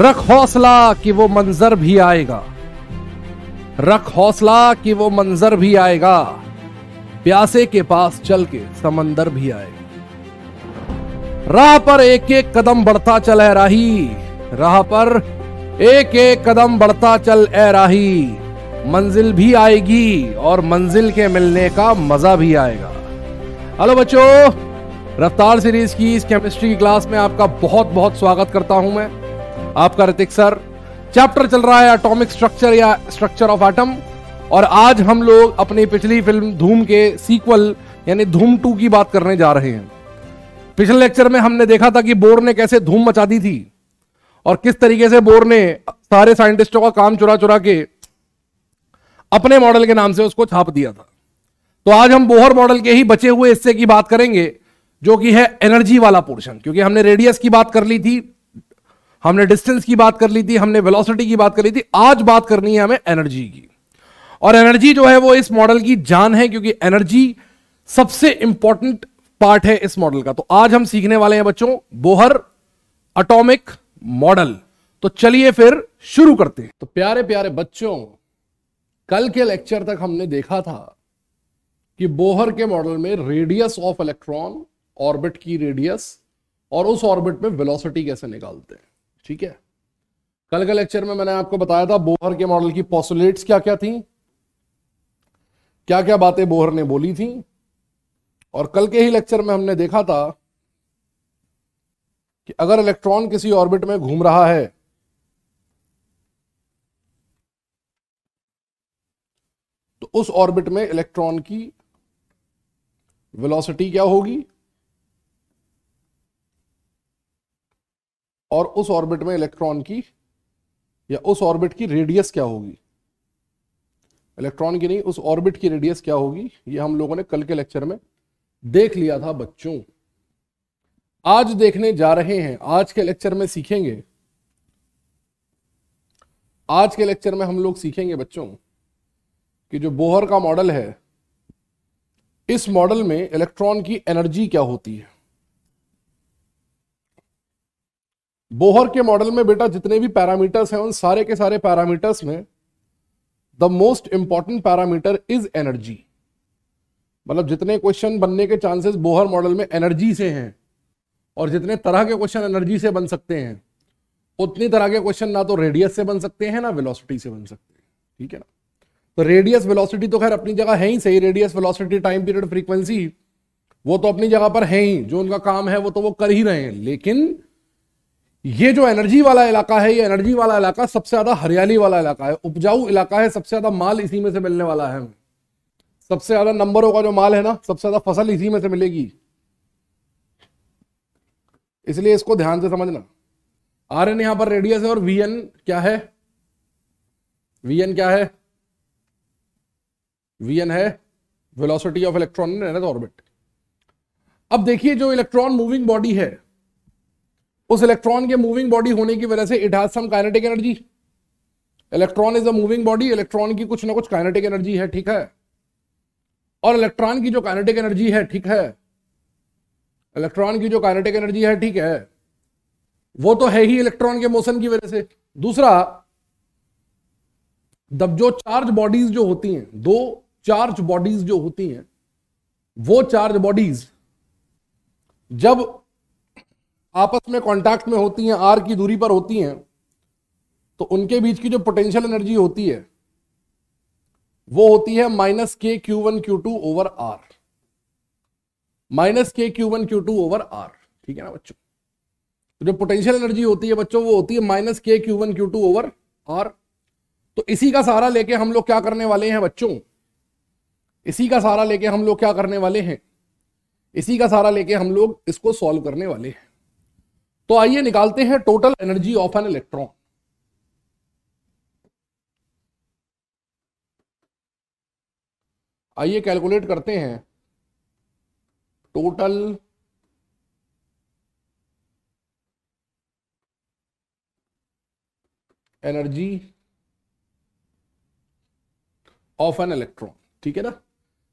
रख हौसला कि वो मंजर भी आएगा रख हौसला कि वो मंजर भी आएगा प्यासे के पास चल के समंदर भी आएगा राह पर एक एक कदम बढ़ता चल है राही राह पर एक एक कदम बढ़ता चल ए राही मंजिल भी आएगी और मंजिल के मिलने का मजा भी आएगा हेलो बच्चों रफ्तार सीरीज की इस केमिस्ट्री की क्लास में आपका बहुत बहुत स्वागत करता हूं मैं आपका ऋतिक सर चैप्टर चल रहा है एटॉमिक स्ट्रक्चर या स्ट्रक्चर ऑफ एटम और आज हम लोग अपनी पिछली फिल्म धूम के सीक्वल यानी धूम टू की बात करने जा रहे हैं पिछले लेक्चर में हमने देखा था कि बोर ने कैसे धूम मचा दी थी और किस तरीके से बोर ने सारे साइंटिस्टों का काम चुरा चुरा के अपने मॉडल के नाम से उसको छाप दिया था तो आज हम बोहर मॉडल के ही बचे हुए हिस्से की बात करेंगे जो कि है एनर्जी वाला पोर्शन क्योंकि हमने रेडियस की बात कर ली थी हमने डिस्टेंस की बात कर ली थी हमने वेलोसिटी की बात कर ली थी आज बात करनी है हमें एनर्जी की और एनर्जी जो है वो इस मॉडल की जान है क्योंकि एनर्जी सबसे इंपॉर्टेंट पार्ट है इस मॉडल का तो आज हम सीखने वाले हैं बच्चों बोहर अटोमिक मॉडल तो चलिए फिर शुरू करते हैं तो प्यारे प्यारे बच्चों कल के लेक्चर तक हमने देखा था कि बोहर के मॉडल में रेडियस ऑफ इलेक्ट्रॉन ऑर्बिट की रेडियस और उस ऑर्बिट में वेलोसिटी कैसे निकालते हैं ठीक है कल के लेक्चर में मैंने आपको बताया था बोहर के मॉडल की पॉसुलेट्स क्या क्या थी क्या क्या बातें बोहर ने बोली थी और कल के ही लेक्चर में हमने देखा था कि अगर इलेक्ट्रॉन किसी ऑर्बिट में घूम रहा है तो उस ऑर्बिट में इलेक्ट्रॉन की वेलोसिटी क्या होगी और उस ऑर्बिट में इलेक्ट्रॉन की या उस ऑर्बिट की रेडियस क्या होगी इलेक्ट्रॉन की नहीं उस ऑर्बिट की रेडियस क्या होगी ये हम लोगों ने कल के लेक्चर में देख लिया था बच्चों आज देखने जा रहे हैं आज के लेक्चर में सीखेंगे आज के लेक्चर में हम लोग सीखेंगे बच्चों कि जो बोहर का मॉडल है इस मॉडल में इलेक्ट्रॉन की एनर्जी क्या होती है बोहर के मॉडल में बेटा जितने भी पैरामीटर्स हैं उन सारे के सारे पैरामीटर्स में the most important parameter is energy मतलब जितने क्वेश्चन बनने के चांसेस बोहर मॉडल में एनर्जी से हैं और जितने तरह के क्वेश्चन एनर्जी से बन सकते हैं उतनी तरह के क्वेश्चन ना तो रेडियस से बन सकते हैं ना वेलोसिटी से बन सकते हैं ठीक है ना तो रेडियस वेलोसिटी तो खैर अपनी जगह है ही सही radius velocity time period frequency वो तो अपनी जगह पर है ही जो उनका काम है वो तो वो कर ही रहे हैं लेकिन ये जो एनर्जी वाला इलाका है ये एनर्जी वाला इलाका सबसे ज्यादा हरियाली वाला इलाका है उपजाऊ इलाका है सबसे ज्यादा माल इसी में से मिलने वाला है सबसे ज्यादा नंबरों का जो माल है ना सबसे ज्यादा फसल इसी में से मिलेगी इसलिए इसको ध्यान से समझना आर एन यहां पर रेडियस है और वी एन क्या है वी एन क्या है वी एन है velocity of electron in orbit अब देखिए जो इलेक्ट्रॉन मूविंग बॉडी है उस इलेक्ट्रॉन के मूविंग बॉडी होने की वजह से it has some kinetic energy electron is a moving body electron की कुछ ना कुछ काइनेटिक एनर्जी है ठीक है और इलेक्ट्रॉन की जो काइनेटिक एनर्जी है ठीक है इलेक्ट्रॉन की जो काइनेटिक एनर्जी है ठीक है वो तो है ही इलेक्ट्रॉन के मोशन की वजह से दूसरा दब जो चार्ज बॉडीज जो होती हैं दो चार्ज बॉडीज जो होती हैं वो चार्ज बॉडीज जब आपस में कांटेक्ट में होती हैं आर की दूरी पर होती हैं तो उनके बीच की जो पोटेंशियल एनर्जी होती है वो होती है minus K Q one Q two over R minus K Q one Q two over R ठीक है ना बच्चों तो जो पोटेंशियल एनर्जी होती है बच्चों वो होती है minus K Q one Q two over R तो इसी का सहारा लेके हम लोग क्या करने वाले हैं बच्चों इसी का सहारा लेके हम लोग क्या करने वाले हैं इसी का सहारा लेके हम लोग इसको सॉल्व करने वाले हैं तो आइए निकालते हैं total energy of N electron आइए कैलकुलेट करते हैं total energy of N electron ठीक है ना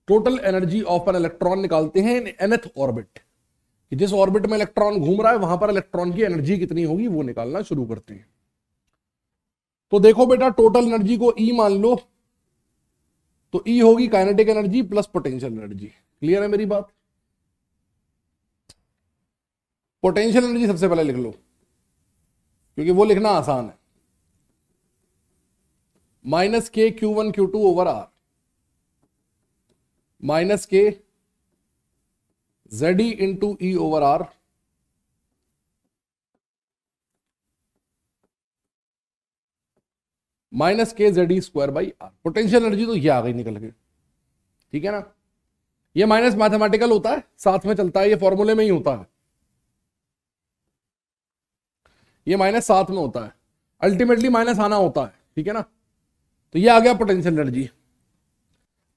total energy of N electron निकालते हैं इन एनथ ऑर्बिट कि जिस ऑर्बिट में इलेक्ट्रॉन घूम रहा है वहां पर इलेक्ट्रॉन की एनर्जी कितनी होगी वो निकालना शुरू करते हैं तो देखो बेटा टोटल एनर्जी को ई e मान लो तो ई e होगी kinetic energy plus potential energy clear है मेरी बात पोटेंशियल एनर्जी सबसे पहले लिख लो क्योंकि वो लिखना आसान है minus K Q one Q two over R minus K Z E into E over R minus K Z E square by R potential energy तो ये आ गई निकल के ठीक है ना ये माइनस मैथमेटिकल होता है साथ में चलता है ये फॉर्मूले में ही होता है ये माइनस साथ में होता है अल्टीमेटली माइनस आना होता है ठीक है ना तो ये आ गया पोटेंशियल एनर्जी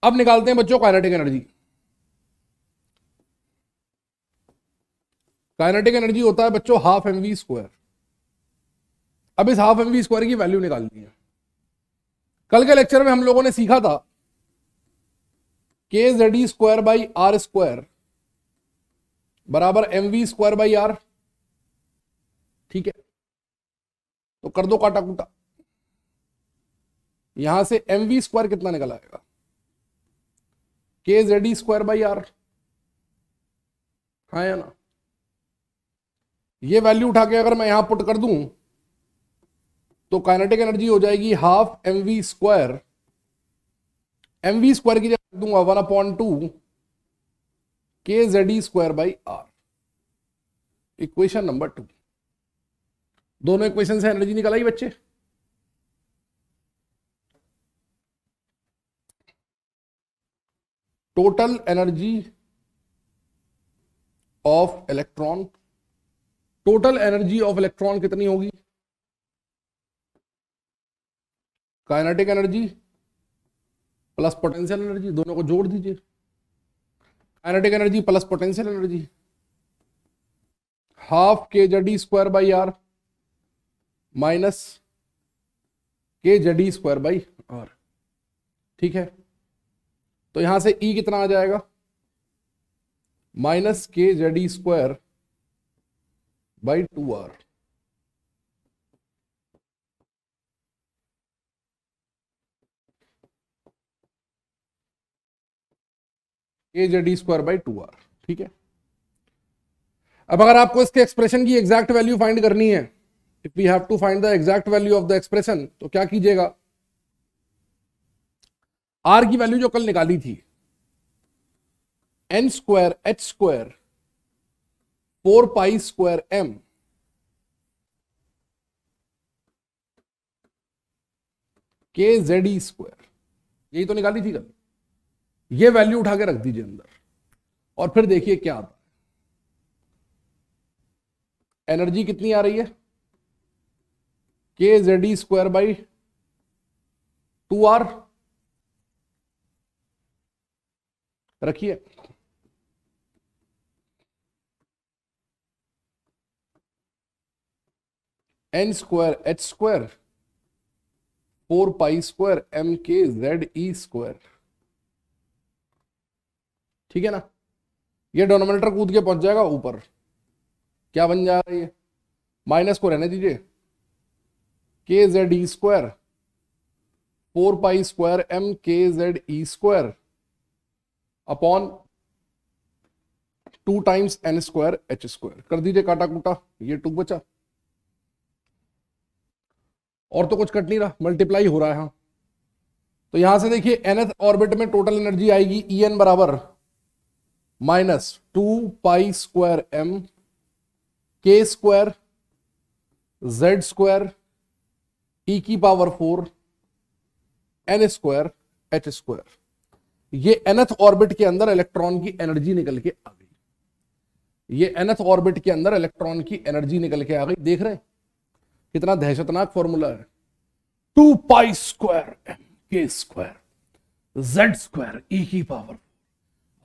अब निकालते हैं बच्चों काइनेटिक एनर्जी काइनेटिक एनर्जी होता है बच्चों हाफ एम वी स्क्वायर अब इस हाफ एम वी स्क्वायर की वैल्यू निकालनी है कल के लेक्चर में हम लोगों ने सीखा था K Z E square by R square बराबर M V square by R ठीक है तो कर दो काटा कूटा यहां से एम वी स्क्वायर कितना निकल आएगा K Z E square by R हाँ या ना ये वैल्यू उठा के अगर मैं यहां पुट कर दूं तो काइनेटिक एनर्जी हो जाएगी half M V square M V square की जगह दूंगा one upon two K Z E square by R equation number two दोनों इक्वेशन से एनर्जी निकल आई बच्चे total energy of electron total energy of electron कितनी होगी kinetic energy plus potential energy दोनों को जोड़ दीजिए kinetic energy plus potential energy half K Z E square by R minus K Z E square by R ठीक है तो यहां से ई e कितना आ जाएगा minus K Z E square by 2R. A Z square by two R ठीक है अब अगर आपको इसके एक्सप्रेशन की एग्जैक्ट वैल्यू फाइंड करनी है if we have to find the exact value of the expression तो क्या कीजिएगा आर की वैल्यू जो कल निकाली थी N square H square four pi square M K Z E square यही तो निकाली थी कल ये वैल्यू उठा के रख दीजिए अंदर और फिर देखिए क्या आता है एनर्जी कितनी आ रही है K Z E square by two R रखिए N square H square four pi square M K Z E square ठीक है ना ये डोनोमीटर कूद के पहुंच जाएगा ऊपर क्या बन जा रहा है माइनस को रहने दीजिए K Z E square four pi square M K Z E square upon two times N square H square कर दीजिए काटा कूटा ये टू बचा और तो कुछ कट नहीं रहा मल्टीप्लाई हो रहा है हाँ। तो यहां से देखिए एनएथ ऑर्बिट में टोटल एनर्जी आएगी ई एन बराबर minus two pi square M K square Z square E की power four N square H square ये एनथ ऑर्बिट के अंदर इलेक्ट्रॉन की एनर्जी निकल के आ गई ये एनथ ऑर्बिट के अंदर इलेक्ट्रॉन की एनर्जी निकल के आ गई देख रहे हैं कितना दहशतनाक फॉर्मूला है two pi square M K square Z square E की power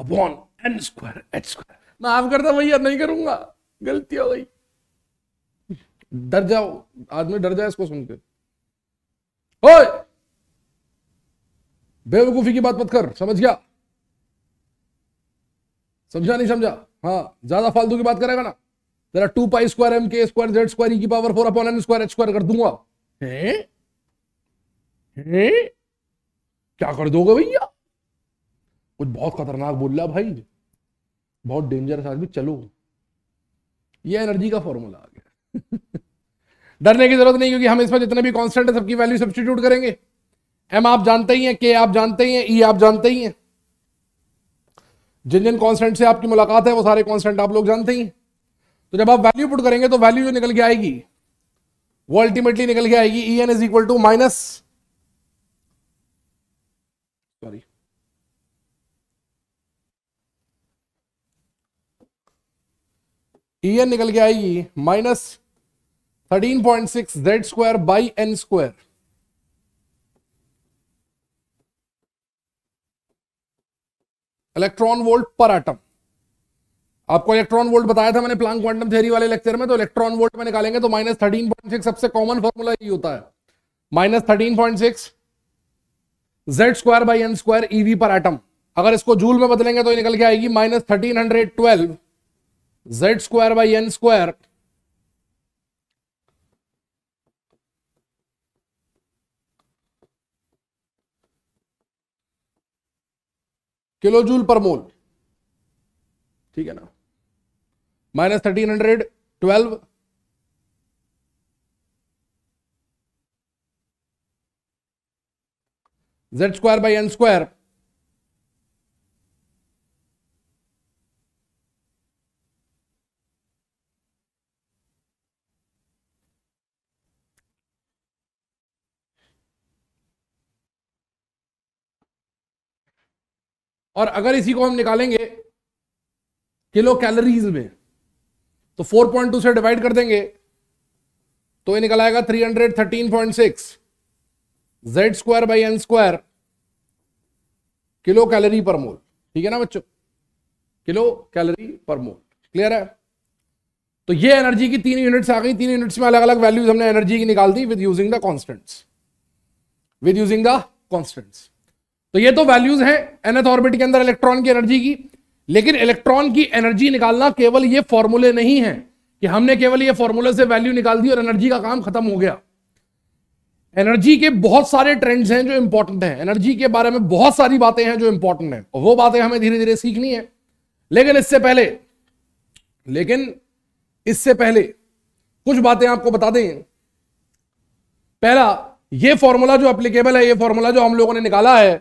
upon N square H square मैं आप करता भैया नहीं करूंगा गलती हो गई डर जाओ आदमी डर जाए इसको सुनकर ओए बेवकूफी की बात मत कर समझ गया समझा नहीं समझा हाँ ज्यादा फालतू की बात करेगा ना जरा two pi square M K square Z square E की power four upon N square H square कर दूंगा है? है? क्या कर दोगे भैया कुछ बहुत खतरनाक बोल रहा भाई बहुत डेंजरस आदमी चलो ये एनर्जी का फॉर्मूला आ गया डरने की जरूरत नहीं क्योंकि हम इसमें जितने भी कॉन्स्टेंट है सबकी वैल्यू सब्सटीट्यूट करेंगे एम आप जानते ही हैं के आप जानते ही हैं ई e आप जानते ही हैं जिन जिन कॉन्स्टेंट से आपकी मुलाकात है वो सारे कॉन्स्टेंट आप लोग जानते ही हैं तो जब आप वैल्यू पुट करेंगे तो वैल्यू जो निकल के आएगी वो अल्टीमेटली निकल के आएगी E N is equal to minus sorry E N निकल के आएगी minus thirteen point six Z square by N square electron volt per atom आपको इलेक्ट्रॉन वोल्ट बताया था मैंने प्लांग क्वांटम थ्योरी वाले लेक्चर में तो इलेक्ट्रॉन वोल्ट में निकालेंगे तो माइनस थर्टीन पॉइंट सिक्स सबसे कॉमन फॉर्मूला यही होता है minus thirteen point six Z square by N square eV पर एटम अगर इसको जूल में बदलेंगे तो ये निकल के आएगी minus thirteen hundred twelve Z square by N square kilo joule per mole ठीक है ना minus thirteen hundred twelve Z square by N square और अगर इसी को हम निकालेंगे किलो कैलोरीज में तो 4.2 से डिवाइड कर देंगे तो ये निकल आएगा 313.6 Z square by N square kilo calorie per mole ठीक है ना बच्चों किलो कैलोरी पर मोल क्लियर है तो ये एनर्जी की तीन यूनिट्स आ गई तीन यूनिट्स में अलग अलग वैल्यूज हमने एनर्जी की निकाल दी with using the constants with using the constants तो ये तो वैल्यूज हैं एनथ ऑर्बिट के अंदर इलेक्ट्रॉन की एनर्जी की लेकिन इलेक्ट्रॉन की एनर्जी निकालना केवल ये फॉर्मूले नहीं है कि हमने केवल ये फॉर्मूले से वैल्यू निकाल दी और एनर्जी का काम खत्म हो गया एनर्जी के बहुत सारे ट्रेंड्स हैं जो इंपॉर्टेंट हैं एनर्जी के बारे में बहुत सारी बातें हैं जो इंपॉर्टेंट हैं वो बातें हमें धीरे धीरे सीखनी है लेकिन इससे पहले लेकिन इससे पहले कुछ बातें आपको बता दें पहला ये फॉर्मूला जो एप्लीकेबल है ये फॉर्मूला जो हम लोगों ने निकाला है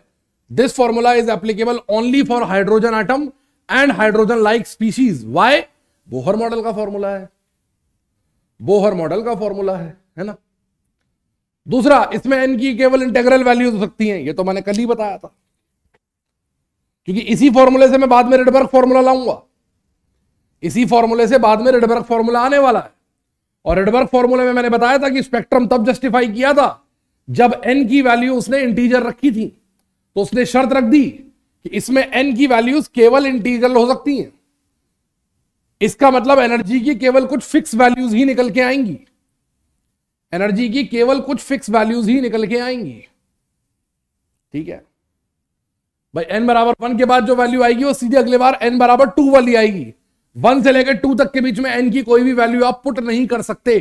this formula is applicable only for hydrogen atom and hydrogen like species why Bohr model का फॉर्मूला है बोहर मॉडल का फॉर्मूला है है ना दूसरा इसमें एन की केवल इंटेग्रल वैल्यूज हो सकती हैं ये तो मैंने कल ही बताया था क्योंकि इसी फॉर्मूले से मैं बाद में रेडबर्ग फॉर्मूला लाऊंगा इसी फॉर्मूले से बाद में रेडबर्ग फॉर्मूला आने वाला है और रेडबर्ग फॉर्मूले में मैंने बताया था कि स्पेक्ट्रम तब जस्टिफाई किया था जब एन की वैल्यू उसने इंटीजर रखी थी तो उसने शर्त रख दी कि इसमें एन की वैल्यूज केवल इंटीग्रल हो सकती हैं इसका मतलब एनर्जी की केवल कुछ फिक्स वैल्यूज ही निकल के आएंगी एनर्जी की केवल कुछ फिक्स वैल्यूज ही निकल के आएंगी ठीक है भाई एन बराबर वन के बाद जो वैल्यू आएगी वो सीधे अगले बार एन बराबर टू वाली आएगी वन से लेकर टू तक के बीच में एन की कोई भी वैल्यू आप पुट नहीं कर सकते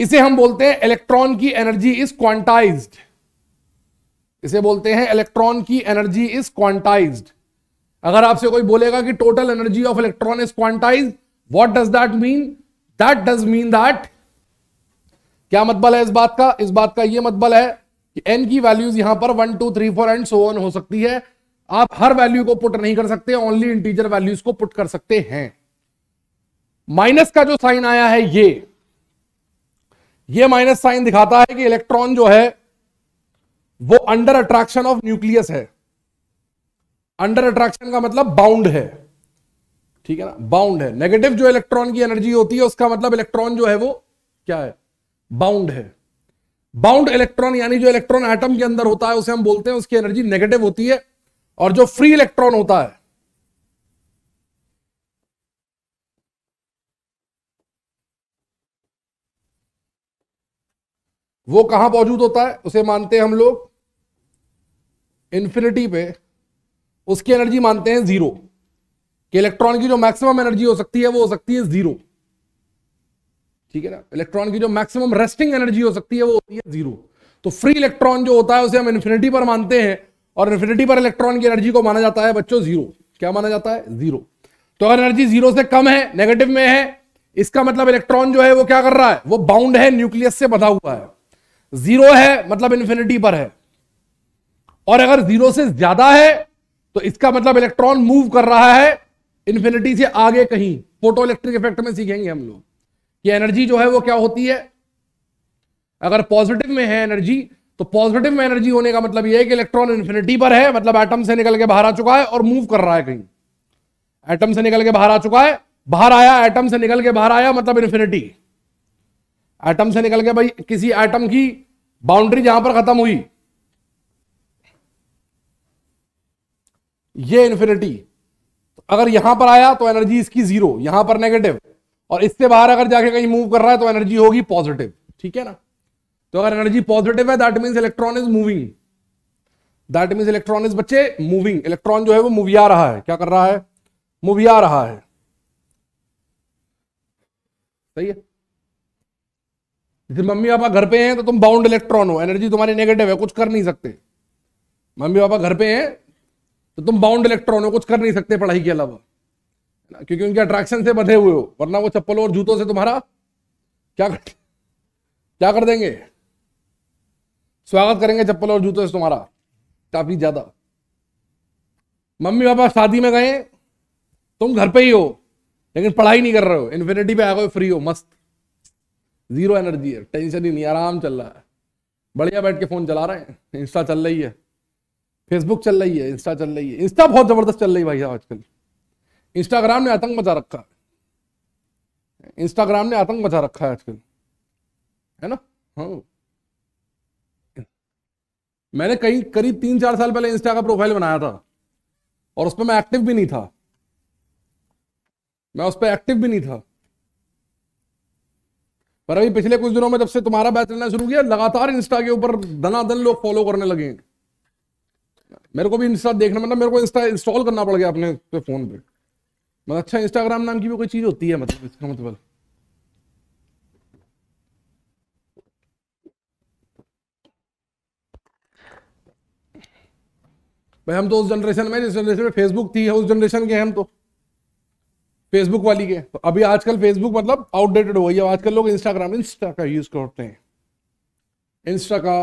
इसे हम बोलते हैं इलेक्ट्रॉन की एनर्जी इज क्वांटाइज्ड इसे बोलते हैं इलेक्ट्रॉन की एनर्जी इज क्वांटाइज अगर आपसे कोई बोलेगा कि total energy of electron is quantized what does that mean that does mean that क्या मतबल है इस बात का इस बात का यह मतबल है कि एन की वैल्यूज यहां पर one two three four and so on हो सकती है आप हर वैल्यू को पुट नहीं कर सकते ओनली इंटीजर वैल्यूज को पुट कर सकते हैं माइनस का जो साइन आया है ये ये माइनस साइन दिखाता है कि इलेक्ट्रॉन जो है वो अंडर अट्रैक्शन ऑफ न्यूक्लियस है अंडर अट्रैक्शन का मतलब बाउंड है ठीक है ना बाउंड है नेगेटिव जो इलेक्ट्रॉन की एनर्जी होती है उसका मतलब इलेक्ट्रॉन जो है वो क्या है बाउंड है बाउंड इलेक्ट्रॉन यानी जो इलेक्ट्रॉन एटम के अंदर होता है उसे हम बोलते हैं उसकी एनर्जी नेगेटिव होती है और जो फ्री इलेक्ट्रॉन होता है वो कहां मौजूद होता है उसे मानते हैं हम लोग इन्फिनिटी पे उसकी एनर्जी मानते हैं जीरो कि इलेक्ट्रॉन की जो मैक्सिमम एनर्जी हो सकती है वो हो सकती है जीरो ठीक है ना इलेक्ट्रॉन की जो मैक्सिमम रेस्टिंग एनर्जी हो सकती है वो होती है जीरो तो फ्री इलेक्ट्रॉन जो होता है उसे हम इन्फिनिटी पर मानते हैं और इन्फिनिटी पर इलेक्ट्रॉन की एनर्जी को माना जाता है बच्चों जीरो क्या माना जाता है जीरो तो अगर एनर्जी जीरो से कम है नेगेटिव में है इसका मतलब इलेक्ट्रॉन जो है वो क्या कर रहा है वो बाउंड है न्यूक्लियस से बधा हुआ है जीरो है मतलब इन्फिनिटी पर है और अगर जीरो से ज्यादा है तो इसका मतलब इलेक्ट्रॉन मूव कर रहा है इन्फिनिटी से आगे कहीं फोटो इलेक्ट्रिक इफेक्ट में सीखेंगे हम लोग कि एनर्जी जो है वो क्या होती है अगर पॉजिटिव में है एनर्जी तो पॉजिटिव में एनर्जी होने का मतलब यह है कि इलेक्ट्रॉन इन्फिनिटी पर है मतलब एटम से निकल के बाहर आ चुका है और मूव कर रहा है कहीं एटम से निकल के बाहर आ चुका है बाहर आया एटम से निकल के बाहर आया मतलब इन्फिनिटी एटम से निकल के भाई किसी एटम की बाउंड्री जहां पर खत्म हुई ये इन्फिनिटी अगर यहां पर आया तो एनर्जी इसकी जीरो यहां पर नेगेटिव और इससे बाहर अगर जाके कहीं मूव कर रहा है तो एनर्जी होगी पॉजिटिव ठीक है ना तो अगर एनर्जी पॉजिटिव है that mean electron is moving that mean electron is बच्चे मूविंग इलेक्ट्रॉन जो है वो मूविया रहा है क्या कर रहा है मूविया रहा है सही है जैसे मम्मी पापा घर पे हैं तो तुम बाउंड इलेक्ट्रॉन हो एनर्जी तुम्हारी नेगेटिव है कुछ कर नहीं सकते मम्मी पापा घर पे हैं तो तुम बाउंड इलेक्ट्रॉन हो कुछ कर नहीं सकते पढ़ाई के अलावा क्योंकि उनके अट्रैक्शन से बंधे हुए हो वरना वो चप्पलों और जूतों से तुम्हारा क्या कर क्या कर देंगे स्वागत करेंगे चप्पलों और जूतों से तुम्हारा काफी ज्यादा मम्मी पापा शादी में गए तुम घर पे ही हो लेकिन पढ़ाई नहीं कर रहे हो इन्फिनिटी पे आ गए फ्री हो मस्त जीरो एनर्जी है टेंशन ही नहीं आराम चल रहा है बढ़िया बैठ के फोन चला रहे हैं इंस्टा चल रही है फेसबुक चल रही है इंस्टा चल रही है इंस्टा बहुत ज़बरदस्त चल रही है भाई आजकल इंस्टाग्राम ने आतंक मचा रखा है इंस्टाग्राम ने आतंक मचा रखा है आजकल है ना हाँ मैंने कई करीब तीन चार साल पहले इंस्टा का प्रोफाइल बनाया था और उस पर मैं एक्टिव भी नहीं था मैं उस पर एक्टिव भी नहीं था पर अभी पिछले कुछ दिनों में जब से तुम्हारा बैच चलना शुरू किया लगातार इंस्टा के ऊपर धनाधन लोग फॉलो करने लगे हैं मेरे को भी इंस्टा देखना मतलब मेरे को इंस्टा इंस्टॉल करना पड़ गया अपने पे फोन पे मतलब अच्छा इंस्टाग्राम नाम की भी कोई चीज होती है मतलब इसका मतलब भाई हम तो उस जनरेशन में जिस जनरेशन में फेसबुक थी उस जनरेशन के हम तो फेसबुक वाली के तो अभी आजकल फेसबुक मतलब आउटडेटेड हो गई है आजकल लोग इंस्टाग्राम इंस्टा का यूज करते हैं इंस्टा का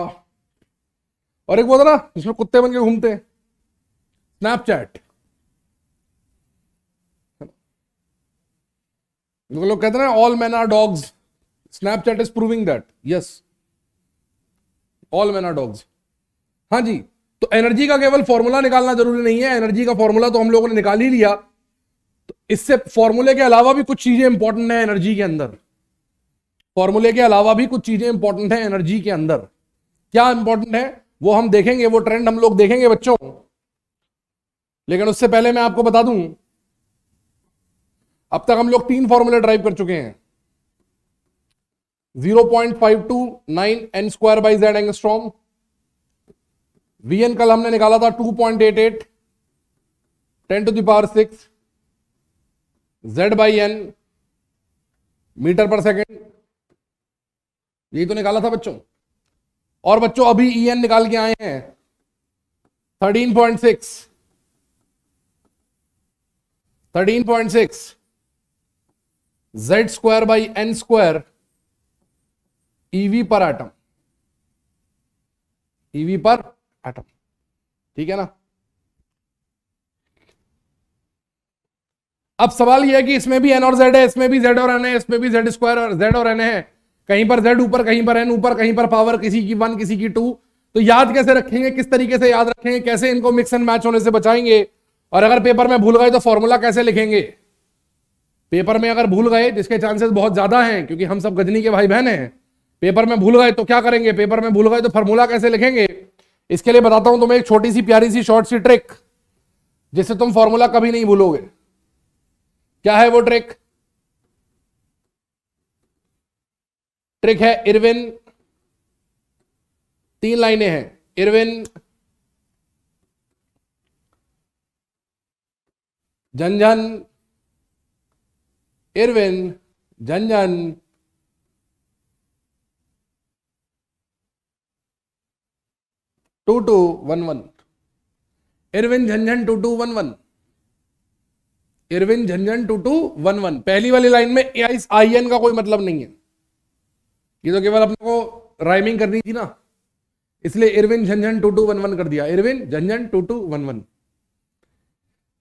और एक वो था ना जिसमें कुत्ते बन के घूमते स्नैपचैट लोग कहते ना all man are dogs Snapchat is proving that yes all man are dogs हाँ जी तो एनर्जी का केवल फॉर्मूला निकालना जरूरी नहीं है एनर्जी का फॉर्मूला तो हम लोगों ने निकाल ही लिया तो इससे फॉर्मूले के अलावा भी कुछ चीजें इंपॉर्टेंट है एनर्जी के अंदर फॉर्मूले के अलावा भी कुछ चीजें इंपॉर्टेंट है एनर्जी के अंदर क्या इंपॉर्टेंट है वो हम देखेंगे वो ट्रेंड हम लोग देखेंगे बच्चों लेकिन उससे पहले मैं आपको बता दूं अब तक हम लोग तीन फॉर्मूले ड्राइव कर चुके हैं 0.529 N square by Z angstrom V कल हमने निकाला था 2.88 ten to the power six Z by N metre per second यही तो निकाला था बच्चों और बच्चों अभी ई e एन निकाल के आए हैं thirteen point six thirteen point six Z square by N square eV पर एटम ईवी पर एटम ठीक है ना अब सवाल यह है कि इसमें भी एन और जेड है इसमें भी जेड और एन है इसमें भी जेड स्क्वायर और जेड और एन है कहीं पर जेड ऊपर कहीं पर एन ऊपर कहीं पर पावर किसी की वन किसी की टू तो याद कैसे रखेंगे किस तरीके से याद रखेंगे कैसे इनको मिक्स एंड मैच होने से बचाएंगे और अगर पेपर में भूल गए तो फॉर्मूला कैसे लिखेंगे पेपर में अगर भूल गए जिसके चांसेस बहुत ज्यादा हैं क्योंकि हम सब गजनी के भाई बहन हैं पेपर में भूल गए तो क्या करेंगे पेपर में भूल गए तो फॉर्मूला कैसे लिखेंगे इसके लिए बताता हूं तुम्हें एक छोटी सी प्यारी सी शॉर्ट सी ट्रिक जिससे तुम फॉर्मूला कभी नहीं भूलोगे क्या है वो ट्रिक ट्रिक है इरविन तीन लाइनें हैं इरविन जनजन इरविन जनजन two two one one Irwin झंझन two two one one Irwin झंझन टू टू वन वन पहली वाली लाइन में आई एन का कोई मतलब नहीं है ये तो केवल अपने को राइमिंग करनी थी ना इसलिए इरविन झंझन टू टू वन वन कर दिया इरविन झंझन टू टू वन वन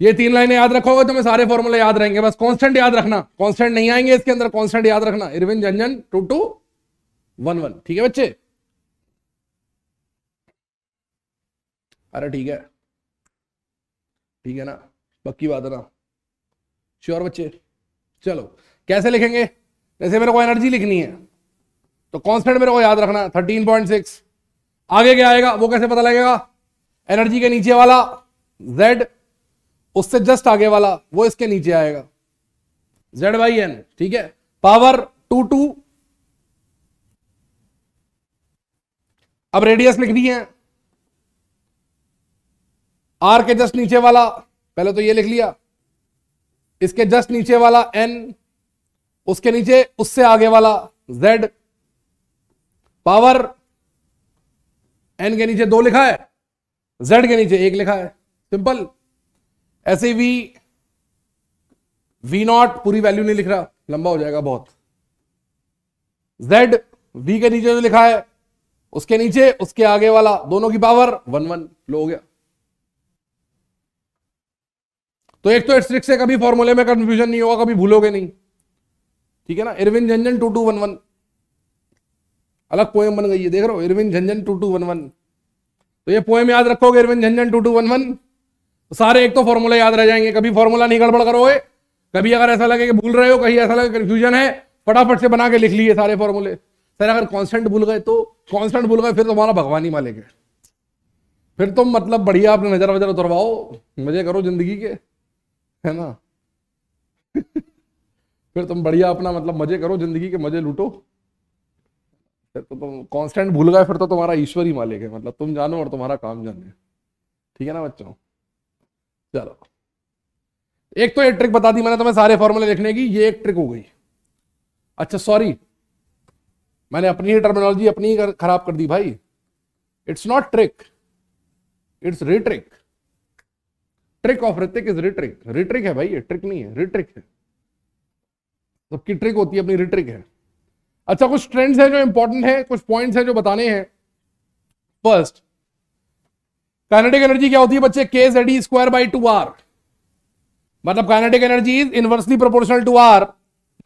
ये तीन लाइनें याद रखोगे तो मैं सारे फॉर्मूले याद रहेंगे बस कांस्टेंट याद रखना कांस्टेंट नहीं आएंगे इसके अंदर कांस्टेंट याद रखना इरविन झंझन टू टू वन वन ठीक है बच्चे अरे ठीक है ठीक है ना पक्की बात है ना श्योर बच्चे चलो कैसे लिखेंगे जैसे मेरे को एनर्जी लिखनी है तो कॉन्स्टेंट मेरे को याद रखना थर्टीन पॉइंट सिक्स आगे क्या आएगा वो कैसे पता लगेगा एनर्जी के नीचे वाला जेड उससे जस्ट आगे वाला वो इसके नीचे आएगा जेड बाई एन ठीक है पावर टू टू अब रेडियस लिख है आर के जस्ट नीचे वाला पहले तो ये लिख लिया इसके जस्ट नीचे वाला एन उसके नीचे उससे आगे वाला जेड पावर एन के नीचे दो लिखा है जेड के नीचे एक लिखा है सिंपल ऐसे वी वी नॉट पूरी वैल्यू नहीं लिख रहा लंबा हो जाएगा बहुत जेड वी के नीचे जो लिखा है उसके नीचे उसके आगे वाला दोनों की पावर वन वन लो हो गया तो एक तो इस से कभी फॉर्मूले में कंफ्यूजन नहीं होगा कभी भूलोगे नहीं ठीक है ना इरविन जंजन टू टू वन वन अलग पोएम बन गई है देख रहे हो इरविन झंझन टू टू वन वन तो ये पोएम याद रखोगे इरविन झंझन टू टू वन वन तो सारे एक तो फॉर्मूला याद रह जाएंगे कभी फॉर्मूला नहीं गड़बड़ करोगे कभी अगर ऐसा लगे कि भूल रहे हो कहीं ऐसा लगे कन्फ्यूजन है फटाफट से बना के लिख लिए सारे फॉर्मूले सर अगर कॉन्स्टेंट भूल गए तो कॉन्स्टेंट भूल गए फिर तुम्हारा तो भगवान ही मालिक है फिर तुम तो मतलब बढ़िया अपने नजर वजर उतरवाओ मजे करो जिंदगी के है ना फिर तुम बढ़िया अपना मतलब मजे करो जिंदगी के मजे लूटो फिर तो, तो तुम कॉन्स्टेंट भूल गए फिर तो तुम्हारा ईश्वर ही मालिक है मतलब तुम जानो और तुम्हारा काम जाने ठीक है ना बच्चों चलो एक तो एक ट्रिक बता दी मैंने तुम्हें सारे फॉर्मूले लिखने की ये एक ट्रिक हो गई अच्छा सॉरी मैंने अपनी ही टर्मिनोलॉजी अपनी ही खराब कर दी भाई it's not trick it's Hrithik trick of Hrithik is Hrithik Hrithik है भाई ये ट्रिक नहीं है रिट्रिक है सबकी ट्रिक होती है अपनी रिट्रिक है अच्छा कुछ ट्रेंड्स हैं जो इंपॉर्टेंट हैं कुछ पॉइंट्स हैं जो बताने हैं फर्स्ट काइनेटिक एनर्जी क्या होती है बच्चे K Z square by two R मतलब kinetic energy is inversely proportional to R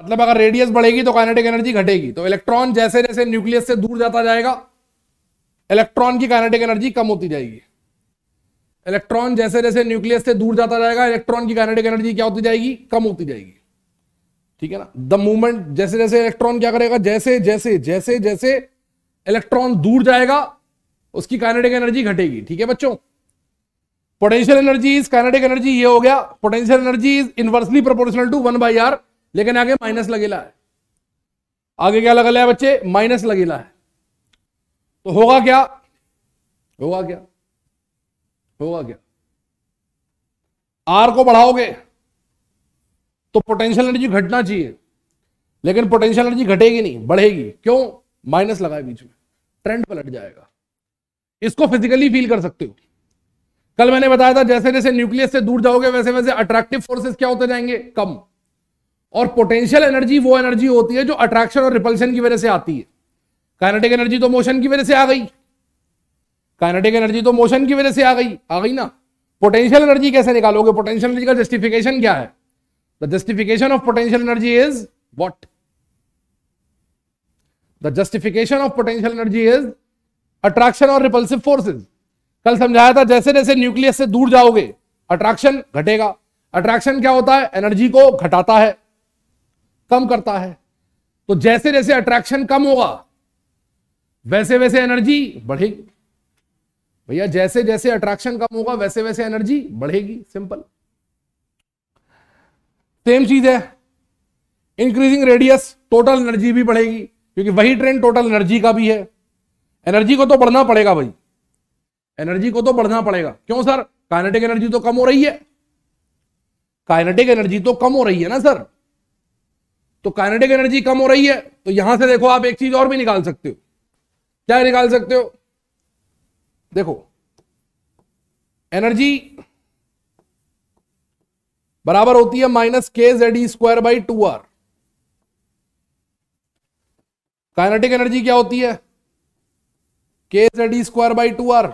मतलब अगर रेडियस बढ़ेगी तो काइनेटिक एनर्जी घटेगी तो इलेक्ट्रॉन जैसे जैसे न्यूक्लियस से दूर जाता जाएगा इलेक्ट्रॉन की काइनेटिक एनर्जी कम होती जाएगी इलेक्ट्रॉन जैसे जैसे न्यूक्लियस से दूर जाता जाएगा इलेक्ट्रॉन की काइनेटिक एनर्जी क्या होती जाएगी कम होती जाएगी ठीक है ना द मूवमेंट जैसे जैसे इलेक्ट्रॉन क्या करेगा जैसे जैसे जैसे जैसे इलेक्ट्रॉन दूर जाएगा उसकी काइनेटिक एनर्जी घटेगी ठीक है बच्चों potential energy is kinetic energy ये हो गया potential energy is inversely proportional to one by R लेकिन आगे माइनस लगेला है आगे क्या लगे है बच्चे माइनस लगेला है तो होगा क्या होगा क्या होगा क्या आर को बढ़ाओगे तो पोटेंशियल एनर्जी घटना चाहिए लेकिन पोटेंशियल एनर्जी घटेगी नहीं बढ़ेगी क्यों माइनस लगाए बीच में ट्रेंड पलट जाएगा इसको फिजिकली फील कर सकते हो कल मैंने बताया था जैसे जैसे न्यूक्लियस से दूर जाओगे वैसे वैसे अट्रैक्टिव फोर्सेस क्या होते जाएंगे कम और पोटेंशियल एनर्जी वो एनर्जी होती है जो अट्रैक्शन और रिपल्शन की वजह से आती है काइनेटिक एनर्जी तो मोशन की वजह से आ गई काइनेटिक एनर्जी तो मोशन की वजह से आ गई आ गई ना पोटेंशियल एनर्जी कैसे निकालोगे पोटेंशियल एनर्जी का जस्टिफिकेशन क्या है The justification of potential energy is what? The justification of potential energy is attraction और रिपल्सिव फोर्सेस कल समझाया था जैसे जैसे न्यूक्लियस से दूर जाओगे अट्रैक्शन घटेगा अट्रैक्शन क्या होता है एनर्जी को घटाता है कम करता है तो जैसे जैसे अट्रैक्शन कम होगा वैसे वैसे एनर्जी बढ़ेगी भैया जैसे जैसे अट्रैक्शन कम होगा वैसे वैसे एनर्जी बढ़ेगी सिंपल सेम चीज है इंक्रीजिंग रेडियस टोटल एनर्जी भी बढ़ेगी क्योंकि वही ट्रेन टोटल एनर्जी का भी है एनर्जी को तो बढ़ना पड़ेगा भाई एनर्जी को तो बढ़ना पड़ेगा क्यों सर काइनेटिक एनर्जी तो कम हो रही है काइनेटिक एनर्जी तो कम हो रही है ना सर तो काइनेटिक एनर्जी कम हो रही है तो यहां से देखो आप एक चीज और भी निकाल सकते हो क्या निकाल सकते हो देखो एनर्जी बराबर होती है minus K Z square by two R kinetic energy क्या होती है K Z square by two R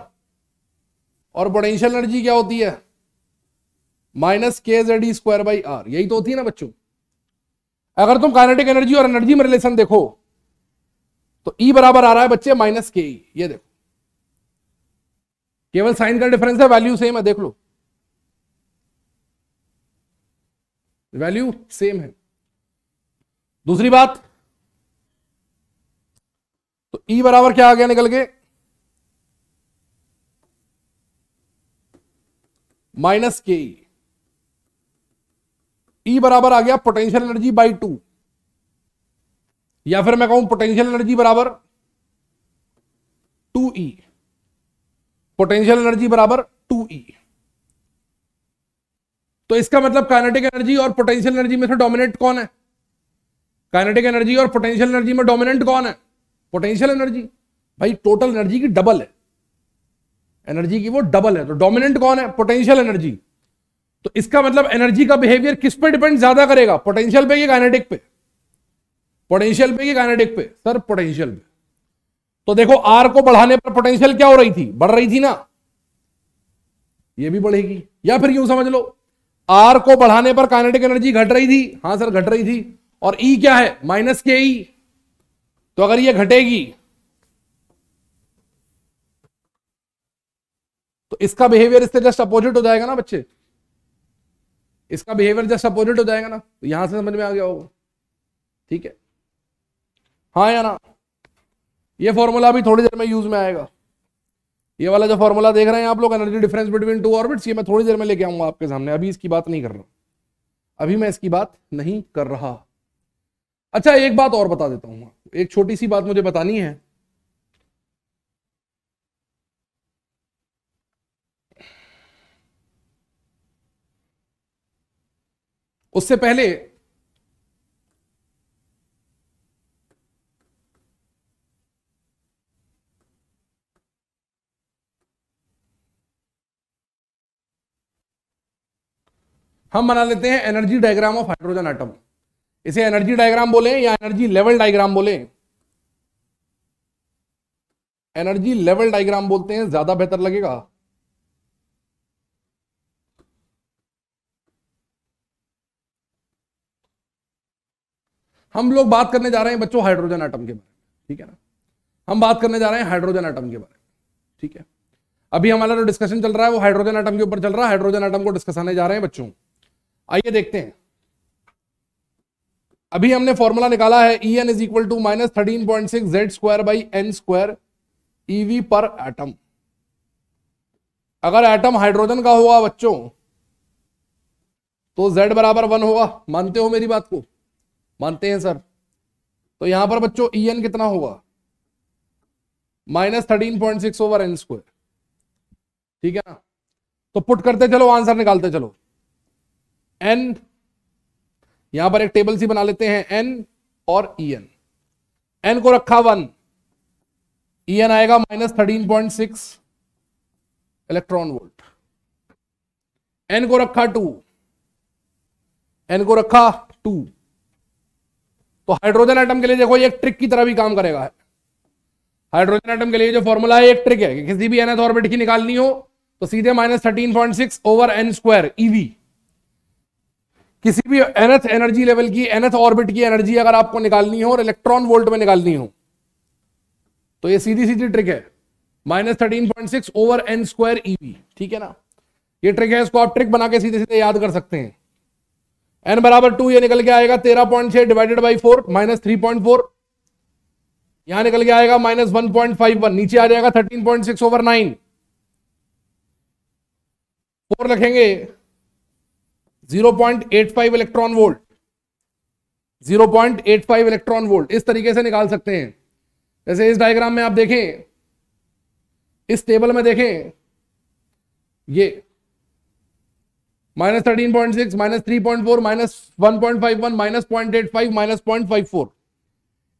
और पोटेंशियल एनर्जी क्या होती है minus K Z square by are यही तो होती है ना बच्चों अगर तुम काइनेटिक एनर्जी और एनर्जी में रिलेशन देखो तो ई बराबर आ रहा है बच्चे माइनस के ई ये देखो केवल साइन का डिफरेंस है वैल्यू सेम है देख लो वैल्यू सेम है दूसरी बात तो ई e बराबर क्या आ गया निकल के माइनस के ई e। e बराबर आ गया पोटेंशियल एनर्जी बाई टू या फिर मैं कहूं पोटेंशियल एनर्जी बराबर टू ई पोटेंशियल एनर्जी बराबर टू ई तो इसका मतलब काइनेटिक एनर्जी और पोटेंशियल एनर्जी में से डोमिनेट कौन है काइनेटिक एनर्जी और पोटेंशियल एनर्जी में डोमिनेंट कौन है पोटेंशियल एनर्जी भाई टोटल एनर्जी की डबल है एनर्जी की वो डबल है तो डोमिनेंट कौन है पोटेंशियल एनर्जी तो इसका मतलब एनर्जी का बिहेवियर किस पे डिपेंड ज्यादा करेगा पोटेंशियल पे या काइनेटिक पे पोटेंशियल पे या काइनेटिक पे सर पोटेंशियल पे तो देखो आर को बढ़ाने पर पोटेंशियल क्या हो रही थी बढ़ रही थी ना ये भी बढ़ेगी या फिर यूं समझ लो आर को बढ़ाने पर काइनेटिक एनर्जी घट रही थी हां सर घट रही थी और ई e क्या है माइनस के ई e। तो अगर ये घटेगी तो इसका बिहेवियर इससे जस्ट अपोजिट हो जाएगा ना बच्चे इसका बिहेवियर जस्ट अपोजिट हो जाएगा ना तो यहां से समझ में आ गया होगा ठीक है हाँ या ना ये फॉर्मूला भी थोड़ी देर में यूज में आएगा ये वाला जो फॉर्मूला देख रहे हैं आप लोग energy difference between two orbits ये मैं थोड़ी देर में लेके आऊंगा आपके सामने अभी इसकी बात नहीं कर रहा अभी मैं इसकी बात नहीं कर रहा अच्छा एक बात और बता देता हूं एक छोटी सी बात मुझे बतानी है उससे पहले हम बना लेते हैं energy diagram of hydrogen atom इसे एनर्जी डायग्राम बोले या एनर्जी लेवल डायग्राम बोले एनर्जी लेवल डायग्राम बोलते हैं ज्यादा बेहतर लगेगा हम लोग बात करने जा रहे हैं बच्चों हाइड्रोजन आइटम के बारे में ठीक है ना हम बात करने जा रहे हैं हाइड्रोजन आइटम के बारे में ठीक है अभी हमारा जो डिस्कशन चल रहा है वो हाइड्रोजन आटम के ऊपर चल रहा है हाइड्रोजन आइटम को डिस्कस आने जा रहे हैं बच्चों आइए देखते हैं अभी हमने फॉर्मूला निकाला है E N is equal to minus thirteen point six Z square by N square eV पर एटम अगर एटम हाइड्रोजन का होगा बच्चों तो जेड बराबर वन होगा मानते हो मेरी बात को मानते हैं सर तो यहां पर बच्चों ई e एन कितना होगा minus thirteen point six over n square ठीक है ना तो पुट करते चलो आंसर निकालते चलो एन यहां पर एक टेबल सी बना लेते हैं एन और ई एन एन को रखा वन ई एन आएगा minus thirteen point six electron volt n को रखा टू एन को रखा टू तो हाइड्रोजन आइटम के लिए देखो एक ट्रिक की तरह भी काम करेगा हाइड्रोजन आइटम के लिए जो फॉर्मूला है एक ट्रिक है कि किसी भी एथ ऑर्बिट की निकालनी हो तो सीधे minus thirteen point six over n square eV किसी भी एनथ एनर्जी लेवल की एनथ ऑर्बिट की एनर्जी अगर आपको निकालनी हो और इलेक्ट्रॉन वोल्ट में निकालनी हो तो ये सीधी सीधी ट्रिक है minus thirteen point six over n square eV ठीक है ना ये ट्रिक है इसको आप ट्रिक बना के सीधे सीधे याद कर सकते हैं एन बराबर टू ये निकल के आएगा तेरह पॉइंट छह divided by four minus three point four यहां निकल के आएगा minus one point five one नीचे आ जाएगा thirteen point six over nine four रखेंगे 0.85 इलेक्ट्रॉन वोल्ट 0.85 इलेक्ट्रॉन वोल्ट इस तरीके से निकाल सकते हैं जैसे इस डायग्राम में आप देखें इस टेबल में देखें ये minus thirteen point six minus three point four minus one point five one minus point eight five minus point five four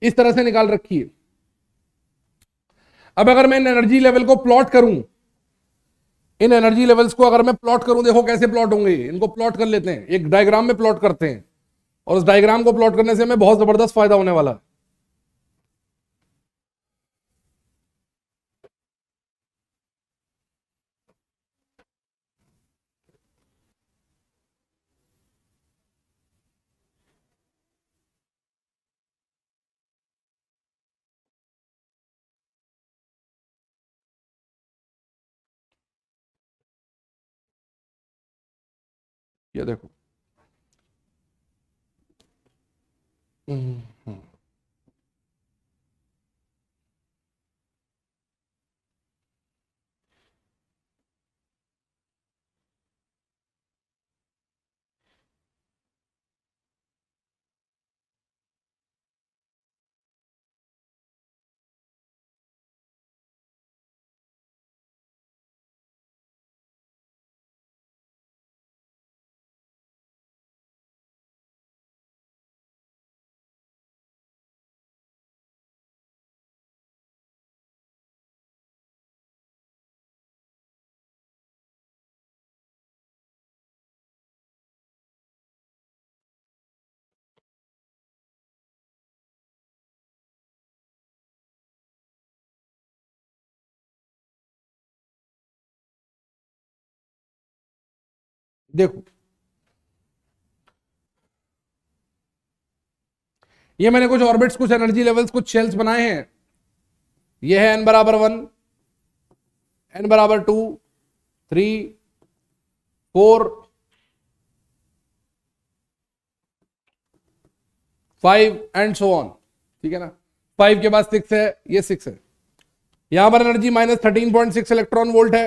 इस तरह से निकाल रखी है अब अगर मैं एनर्जी लेवल को प्लॉट करूं इन एनर्जी लेवल्स को अगर मैं प्लॉट करूं देखो कैसे प्लॉट होंगे इनको प्लॉट कर लेते हैं एक डायग्राम में प्लॉट करते हैं और उस डायग्राम को प्लॉट करने से हमें बहुत ज़बरदस्त फायदा होने वाला है ये देखो देखो ये मैंने कुछ ऑर्बिट्स कुछ एनर्जी लेवल्स कुछ शेल्स बनाए हैं ये है एन बराबर वन एन बराबर two three four five and so on ठीक है ना फाइव के बाद सिक्स है ये सिक्स है यहां पर energy minus thirteen point six electron volt है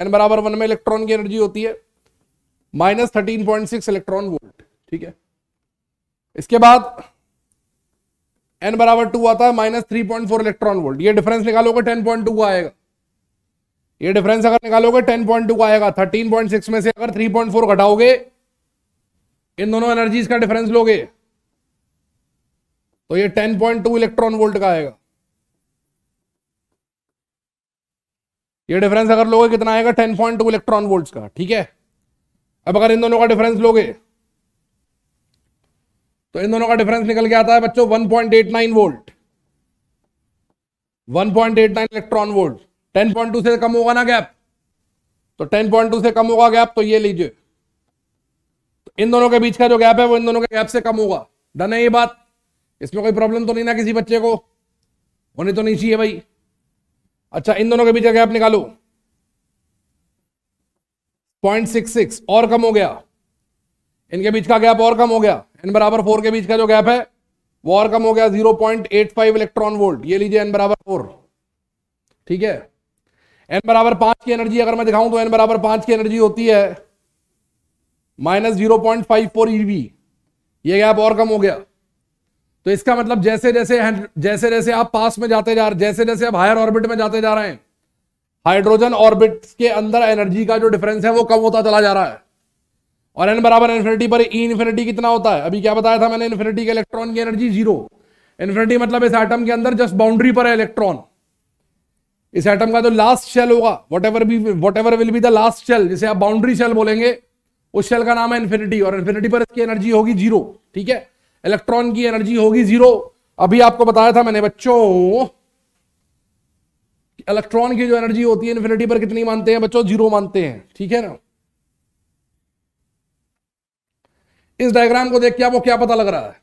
एन बराबर वन में इलेक्ट्रॉन की एनर्जी होती है minus thirteen point six electron volt ठीक है इसके बाद एन बराबर टू आता है minus three point four electron volt ये डिफरेंस निकालोगे टेन पॉइंट टू का आएगा ये डिफरेंस अगर निकालोगे टेन पॉइंट टू का आएगा थर्टीन पॉइंट सिक्स में से अगर थ्री पॉइंट फोर घटाओगे इन दोनों एनर्जीज का डिफरेंस लोगे तो ये ten point two electron volt का आएगा ये डिफरेंस अगर लोगे कितना आएगा ten point two electron volt का ठीक है अब अगर इन दोनों का डिफरेंस लोगे तो इन दोनों का डिफरेंस निकल के आता है बच्चों 1.89 वोल्ट 1.89 इलेक्ट्रॉन वोल्ट 10.2 से कम होगा ना गैप तो 10.2 से कम होगा गैप तो ये लीजिए तो इन दोनों के बीच का जो गैप है वो इन दोनों के गैप से कम होगा डन है ये बात इसमें कोई प्रॉब्लम तो नहीं ना किसी बच्चे को होने तो नहीं चाहिए भाई अच्छा इन दोनों के बीच का गैप निकालो पॉइंट सिक्स सिक्स और कम हो गया इनके बीच का गैप और कम हो गया एन बराबर फोर के बीच का जो गैप है वो और कम हो गया zero point eight five electron volt ये लीजिए एन बराबर फोर ठीक है एन बराबर पांच की एनर्जी अगर मैं दिखाऊं तो एन बराबर पांच की एनर्जी होती है minus zero point five four eV ये गैप और कम हो गया तो इसका मतलब जैसे जैसे जैसे जैसे आप पास में जाते जा रहे जैसे जैसे आप हायर ऑर्बिट में जाते जा रहे हैं हाइड्रोजन ऑर्बिट के अंदर एनर्जी का जो डिफरेंस है वो कम होता चला जा रहा है और एन बराबर इन्फिनिटी पर ई e इन्फिनिटी कितना होता है अभी क्या बताया था मैंने इन्फिनिटी के इलेक्ट्रॉन की एनर्जी जीरो इन्फिनिटी मतलब इस एटम के अंदर जस्ट बाउंड्री पर है इलेक्ट्रॉन इस एटम का जो लास्ट शेल होगा whatever be whatever will be the last shell जिसे आप बाउंड्री शेल बोलेंगे उस शेल का नाम है इन्फिनिटी और इन्फिनिटी पर इसकी एनर्जी होगी जीरो ठीक है इलेक्ट्रॉन की एनर्जी होगी जीरो अभी आपको बताया था मैंने बच्चों इलेक्ट्रॉन की जो एनर्जी होती है इन्फिनिटी पर कितनी मानते हैं बच्चों जीरो मानते हैं ठीक है ना इस डायग्राम को देख के आपको क्या पता लग रहा है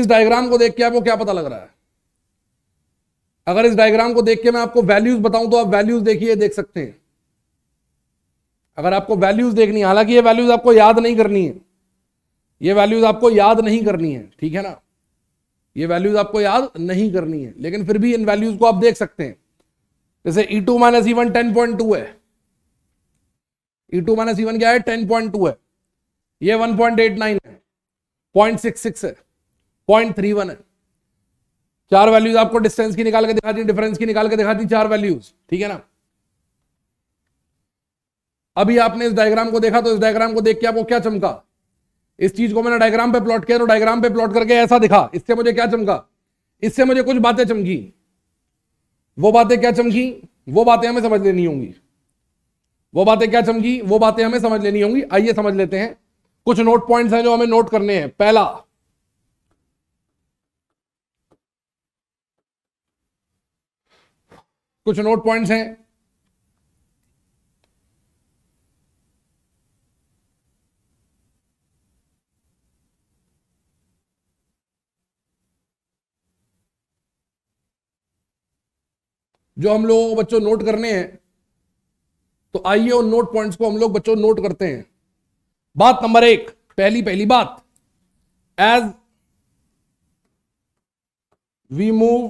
इस डायग्राम को देख के आपको क्या पता लग रहा है अगर इस डायग्राम को देख के मैं आपको वैल्यूज बताऊं तो आप वैल्यूज देखिए देख सकते हैं अगर आपको वैल्यूज देखनी है हालांकि ये वैल्यूज आपको याद नहीं करनी है ये वैल्यूज आपको याद नहीं करनी है ठीक है ना ये वैल्यूज आपको याद नहीं करनी है लेकिन फिर भी इन वैल्यूज को आप देख सकते हैं जैसे E two minus E one ten point two है E two minus E one क्या है टेन पॉइंट टू है ये वन पॉइंट एट नाइन है पॉइंट सिक्स सिक्स है पॉइंट थ्री वन है चार वैल्यूज आपको डिस्टेंस की निकाल के दिखाती डिफरेंस की निकाल के दिखाती चार वैल्यूज ठीक है ना अभी आपने इस डायग्राम को देखा तो इस डायग्राम को देख के आपको क्या चमका इस चीज को मैंने डायग्राम पे प्लॉट किया तो डायग्राम पे प्लॉट करके ऐसा दिखा इससे मुझे क्या चमका इससे मुझे कुछ बातें चमकी वो बातें क्या चमकी वो बातें हमें समझ लेनी होंगी वो बातें क्या चमकी वो बातें हमें समझ लेनी होंगी आइए समझ लेते हैं कुछ नोट पॉइंट्स हैं जो हमें नोट करने हैं पहला कुछ नोट पॉइंट्स हैं जो हम लोगों को बच्चों नोट करने हैं तो आइए उन नोट पॉइंट्स को हम लोग बच्चों नोट करते हैं बात नंबर एक पहली पहली बात as we move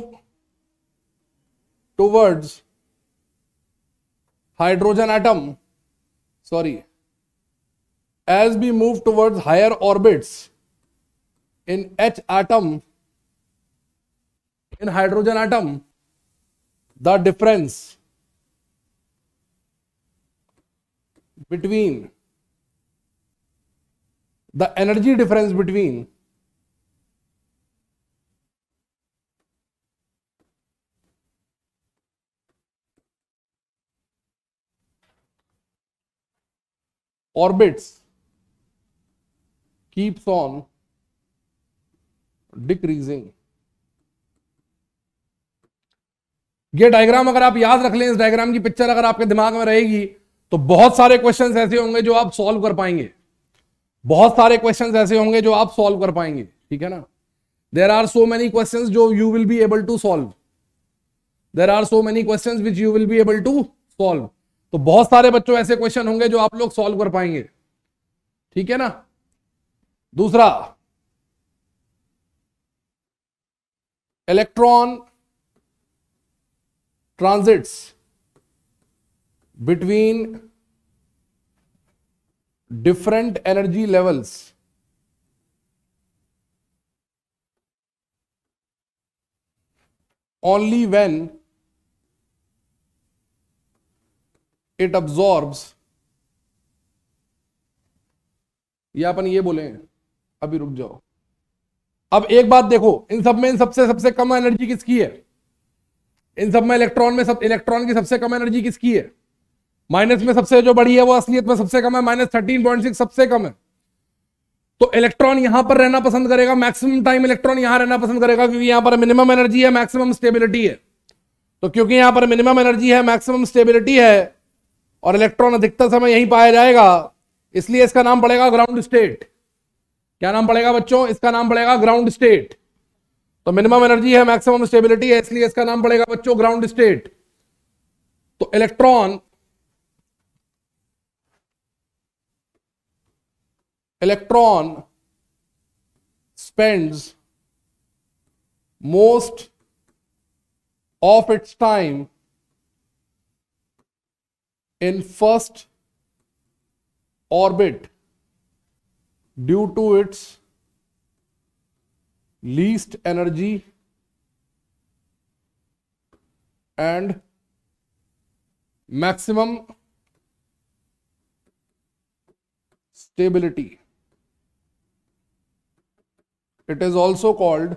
towards hydrogen atom sorry as we move towards higher orbits in H atom in hydrogen atom the difference between the energy difference between orbits keeps on decreasing ये diagram अगर आप याद रख लें इस diagram की picture अगर आपके दिमाग में रहेगी तो बहुत सारे क्वेश्चंस ऐसे होंगे जो आप सॉल्व कर पाएंगे बहुत सारे क्वेश्चंस ऐसे होंगे जो आप सॉल्व कर पाएंगे ठीक है ना there are so many question जो you will be able to solve there are so many question which you will be able to solve तो बहुत सारे बच्चों ऐसे क्वेश्चन होंगे जो आप लोग सॉल्व कर पाएंगे ठीक है ना दूसरा electron transits between different energy levels only when it absorbs या अपन ये बोले अभी रुक जाओ अब एक बात देखो इन सब में इन सबसे सबसे कम एनर्जी किसकी है इन सब में इलेक्ट्रॉन में सब इलेक्ट्रॉन की सबसे कम एनर्जी किसकी है माइनस में सबसे जो बड़ी है वो असलियत में सबसे कम है माइनस थर्टीन पॉइंट सिक्स सबसे कम है तो इलेक्ट्रॉन यहां पर रहना पसंद करेगा मैक्सिमम टाइम इलेक्ट्रॉन यहां रहना पसंद करेगा क्योंकि यहां पर मिनिमम एनर्जी है मैक्सिमम स्टेबिलिटी है तो क्योंकि यहां पर मिनिमम एनर्जी है मैक्सिमम स्टेबिलिटी है और इलेक्ट्रॉन अधिकतर समय यहीं पाया जाएगा इसलिए इसका नाम पड़ेगा ग्राउंड स्टेट क्या नाम पड़ेगा बच्चों इसका नाम पड़ेगा ग्राउंड स्टेट तो मिनिमम एनर्जी है मैक्सिमम स्टेबिलिटी है इसलिए इसका नाम पड़ेगा बच्चों ग्राउंड स्टेट तो electron electron spends most of its time in first orbit due to its least energy and maximum stability. It is also called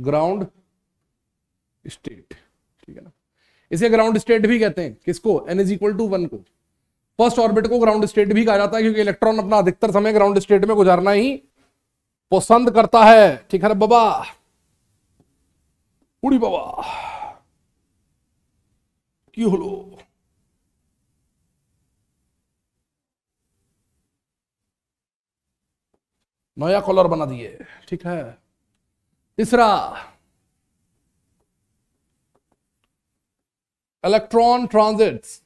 ground state. ठीक है ना इसे ग्राउंड स्टेट भी कहते हैं किसको n is equal to one को first orbit को ग्राउंड स्टेट भी कहा जाता है क्योंकि इलेक्ट्रॉन अपना अधिकतर समय ग्राउंड स्टेट में गुजारना ही पसंद करता है ठीक है बाबा उड़ी बाबा की होलो नया कॉलर बना दिए ठीक है तीसरा electron transits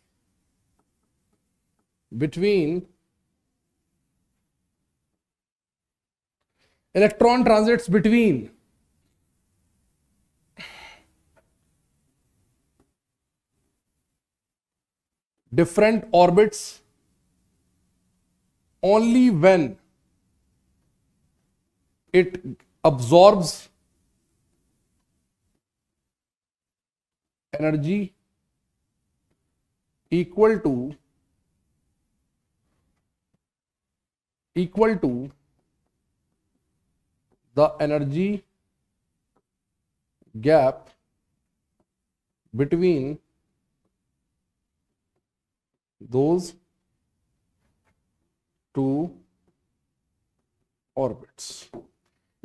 between electron transits between different orbits only when it absorbs energy equal to equal to the energy gap between those two orbits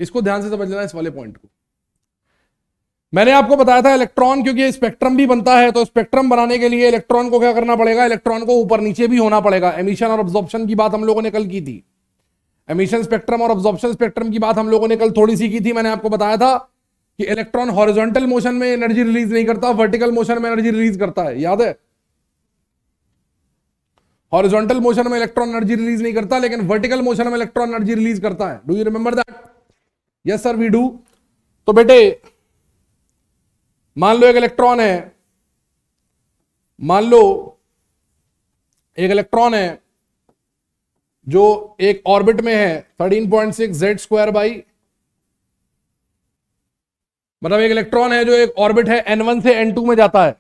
इसको ध्यान से समझ लेना इस वाले पॉइंट को मैंने आपको बताया था इलेक्ट्रॉन क्योंकि स्पेक्ट्रम भी बनता है तो स्पेक्ट्रम बनाने के लिए इलेक्ट्रॉन को क्या करना पड़ेगा इलेक्ट्रॉन को ऊपर नीचे भी होना पड़ेगा एमिशन और ऑब्जॉर्प्शन की बात हम लोगों ने कल की थी एमिशन स्पेक्ट्रम और ऑब्जॉर्प्शन स्पेक्ट्रम की बात हम लोगों ने कल थोड़ी सी की थी मैंने आपको बताया था कि इलेक्ट्रॉन हॉरिजॉन्टल मोशन में एनर्जी रिलीज नहीं करता वर्टिकल मोशन में एनर्जी रिलीज करता है याद है हॉरिजॉन्टल मोशन में इलेक्ट्रॉन एनर्जी रिलीज नहीं करता लेकिन वर्टिकल मोशन में इलेक्ट्रॉन एनर्जी रिलीज करता है do you remember that yes sir we do तो बेटे मान लो एक इलेक्ट्रॉन है मान लो एक इलेक्ट्रॉन है जो एक ऑर्बिट में है 13.6 point six Z square by मतलब एक इलेक्ट्रॉन है जो एक ऑर्बिट है N1 से N2 में जाता है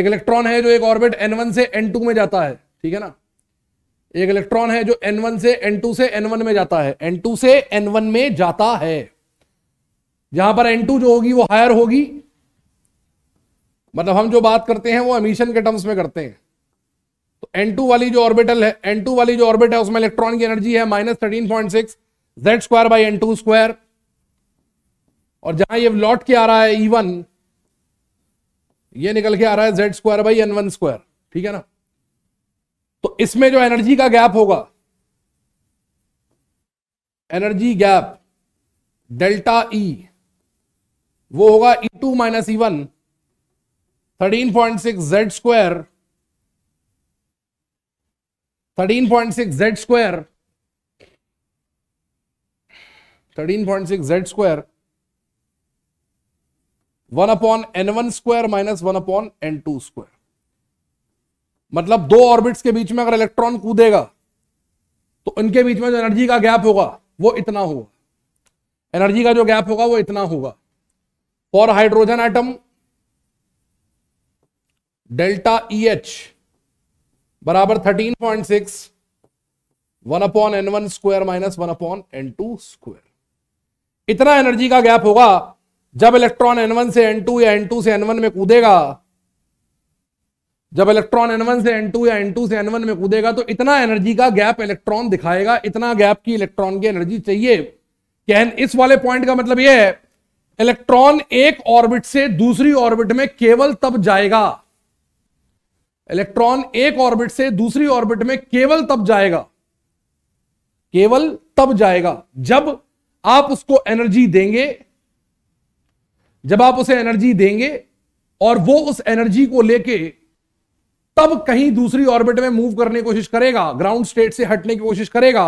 एक इलेक्ट्रॉन है जो एक ऑर्बिट N1 से N2 में जाता है ठीक है ना एक इलेक्ट्रॉन है जो N1 से N2 से N1 में जाता है N2 से N1 में जाता है जहां पर N2 जो होगी वो हायर होगी मतलब हम जो बात करते हैं वो एमिशन के टर्म्स में करते हैं तो N2 वाली जो ऑर्बिटल है N2 वाली जो ऑर्बिट है उसमें इलेक्ट्रॉन की एनर्जी है minus thirteen point six Z square by n two square और जहां ये लौट के आ रहा है E1 ये निकल के आ रहा है Z square by n one square ठीक है ना तो इसमें जो एनर्जी का गैप होगा एनर्जी गैप डेल्टा ई वो होगा E two minus E one thirteen point six Z square thirteen point six Z square thirteen point six Z square one upon N one square minus one upon N two square मतलब दो orbits के बीच में अगर electron कूदेगा तो इनके बीच में जो energy का गैप होगा वो इतना होगा एनर्जी का जो गैप होगा वो इतना होगा for hydrogen atom delta E e H बराबर thirteen point six one upon N one square minus one upon N two square इतना एनर्जी का गैप होगा जब इलेक्ट्रॉन एन वन से एन टू या एन टू से एन वन में कूदेगा जब इलेक्ट्रॉन एन वन से एन टू या एन टू से एन वन में कूदेगा तो इतना एनर्जी का गैप इलेक्ट्रॉन दिखाएगा इतना गैप की इलेक्ट्रॉन की एनर्जी चाहिए कहन इस वाले पॉइंट का मतलब यह है इलेक्ट्रॉन एक ऑर्बिट से दूसरी ऑर्बिट में केवल तब जाएगा इलेक्ट्रॉन एक ऑर्बिट से दूसरी ऑर्बिट में केवल तब जाएगा केवल तब जाएगा जब आप उसको एनर्जी देंगे जब आप उसे एनर्जी देंगे और वो उस एनर्जी को लेके तब कहीं दूसरी ऑर्बिट में मूव करने की कोशिश करेगा ग्राउंड स्टेट से हटने की कोशिश करेगा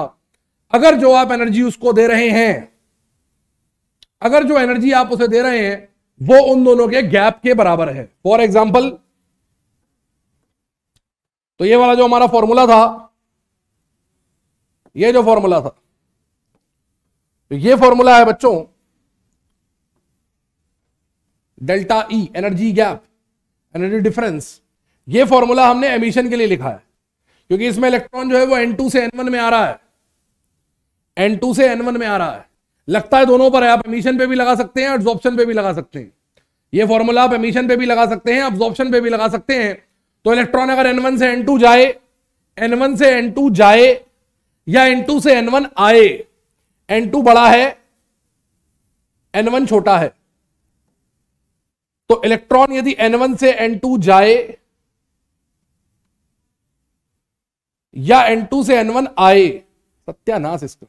अगर जो आप एनर्जी उसको दे रहे हैं अगर जो एनर्जी आप उसे दे रहे हैं वो उन दोनों के गैप के बराबर है फॉर एग्जाम्पल तो ये वाला जो हमारा फॉर्मूला था ये जो फॉर्मूला था तो ये फॉर्मूला है बच्चों delta E energy gap energy difference ये फॉर्मूला हमने एमिशन के लिए लिखा है क्योंकि इसमें इलेक्ट्रॉन जो है वो N2 से N1 में आ रहा है N2 से N1 में आ रहा है लगता है दोनों पर है आप एमिशन पे भी लगा सकते हैं एब्जॉर्प्शन पे भी लगा सकते हैं ये फॉर्मूला आप एमिशन पे भी लगा सकते हैं एब्जॉर्प्शन पे भी लगा सकते हैं तो इलेक्ट्रॉन अगर एन से एन जाए एन से एन जाए या एन से एन आए एन बड़ा है एन छोटा है तो इलेक्ट्रॉन यदि एन से एन जाए या एन से एन आए सत्यानाश इसको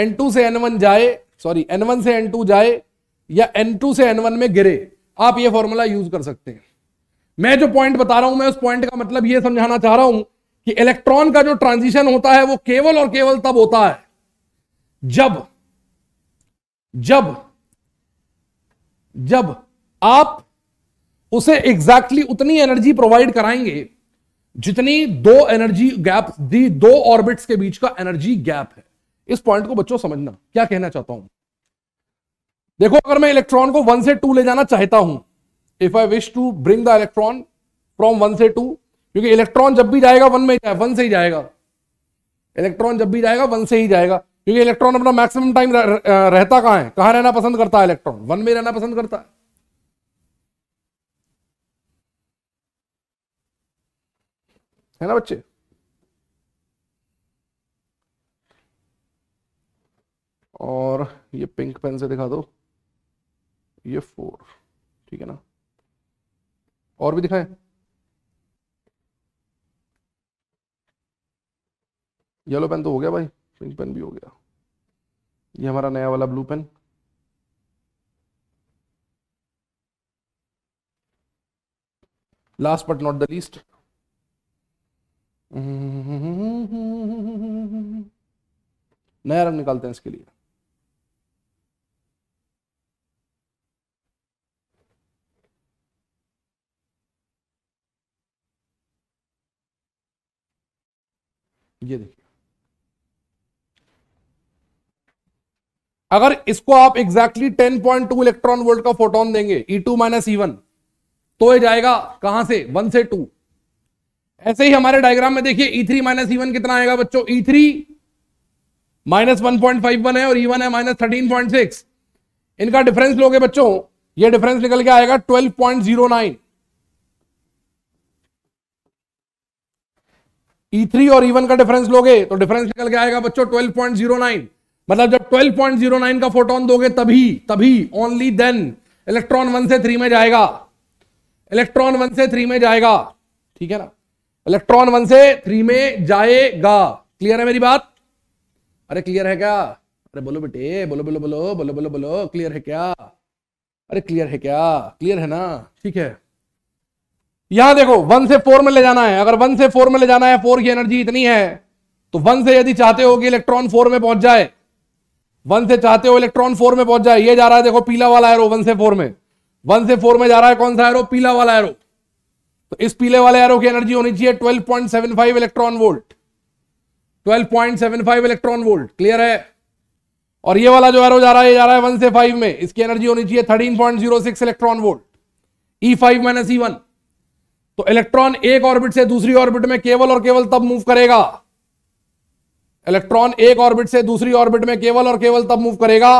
एन से एन जाए सॉरी एन से एन जाए या टू से एन वन में गिरे आप ये फॉर्मूला यूज कर सकते हैं मैं जो पॉइंट बता रहा हूं मैं उस पॉइंट का मतलब ये समझाना चाह रहा हूं कि इलेक्ट्रॉन का जो ट्रांजिशन होता है वो केवल और केवल तब होता है जब जब जब आप उसे एग्जैक्टली exactly उतनी एनर्जी प्रोवाइड कराएंगे जितनी दो एनर्जी गैप दी दो ऑर्बिट्स के बीच का एनर्जी गैप है इस पॉइंट को बच्चों समझना क्या कहना चाहता हूं देखो अगर मैं इलेक्ट्रॉन को वन से टू ले जाना चाहता हूं if I wish to bring the electron from one से टू क्योंकि इलेक्ट्रॉन जब भी जाएगा वन में ही वन से ही जाएगा इलेक्ट्रॉन जब भी जाएगा वन से ही जाएगा क्योंकि इलेक्ट्रॉन अपना मैक्सिमम टाइम रहता कहां है कहां रहना पसंद करता है इलेक्ट्रॉन वन में रहना पसंद करता है है ना बच्चे और ये पिंक पेन से दिखा दो ये फोर ठीक है ना और भी दिखाएं येलो पेन तो हो गया भाई पिंक पेन भी हो गया ये हमारा नया वाला blue pen last but not the least नया रंग निकालते हैं इसके लिए ये देखिए अगर इसको आप एग्जैक्टली टू इलेक्ट्रॉन वोल्ट का फोटोन देंगे E2 टू माइनस ई तो ये जाएगा कहां से वन से टू ऐसे ही हमारे डायग्राम में देखिए ई थ्री माइनस ई कितना आएगा बच्चों E three minus one point five one है और ई e वन है माइनस थर्टीन पॉइंट सिक्स इनका डिफरेंस लोगे बच्चों ये डिफरेंस निकल के आएगा twelve point zero nine E3 और E1 का डिफरेंस लोगे तो डिफरेंस निकल के आएगा बच्चों 12.09 मतलब जब 12.09 का फोटोन दोगे तभी तभी ओनली देन इलेक्ट्रॉन वन से थ्री में जाएगा इलेक्ट्रॉन वन से थ्री में जाएगा ठीक है ना इलेक्ट्रॉन वन से थ्री में जाएगा क्लियर है मेरी बात अरे क्लियर है क्या अरे बोलो बेटे बोलो बोलो बोलो बोलो बोलो बोलो क्लियर है क्या अरे क्लियर है क्या क्लियर है ना ठीक है यहां देखो वन से फोर में ले जाना है अगर वन से फोर में ले जाना है फोर की एनर्जी इतनी है तो वन से यदि चाहते हो कि इलेक्ट्रॉन फोर में पहुंच जाए वन से चाहते हो इलेक्ट्रॉन फोर में पहुंच जाए ये जा रहा है देखो पीला वाला एरो वन से फोर में वन से फोर में जा रहा है कौन सा एरो पीला वाला एरो तो इस पीले वाले एरो की एनर्जी होनी चाहिए twelve point seven five electron volt seven five electron volt clear है और ये वाला जो एरो जा रहा है ये जा रहा है वन से फाइव में इसकी एनर्जी होनी चाहिए six electron volt E five minus E one तो इलेक्ट्रॉन एक ऑर्बिट से दूसरी ऑर्बिट में केवल और केवल तब मूव करेगा इलेक्ट्रॉन एक ऑर्बिट से दूसरी ऑर्बिट में केवल और केवल तब मूव करेगा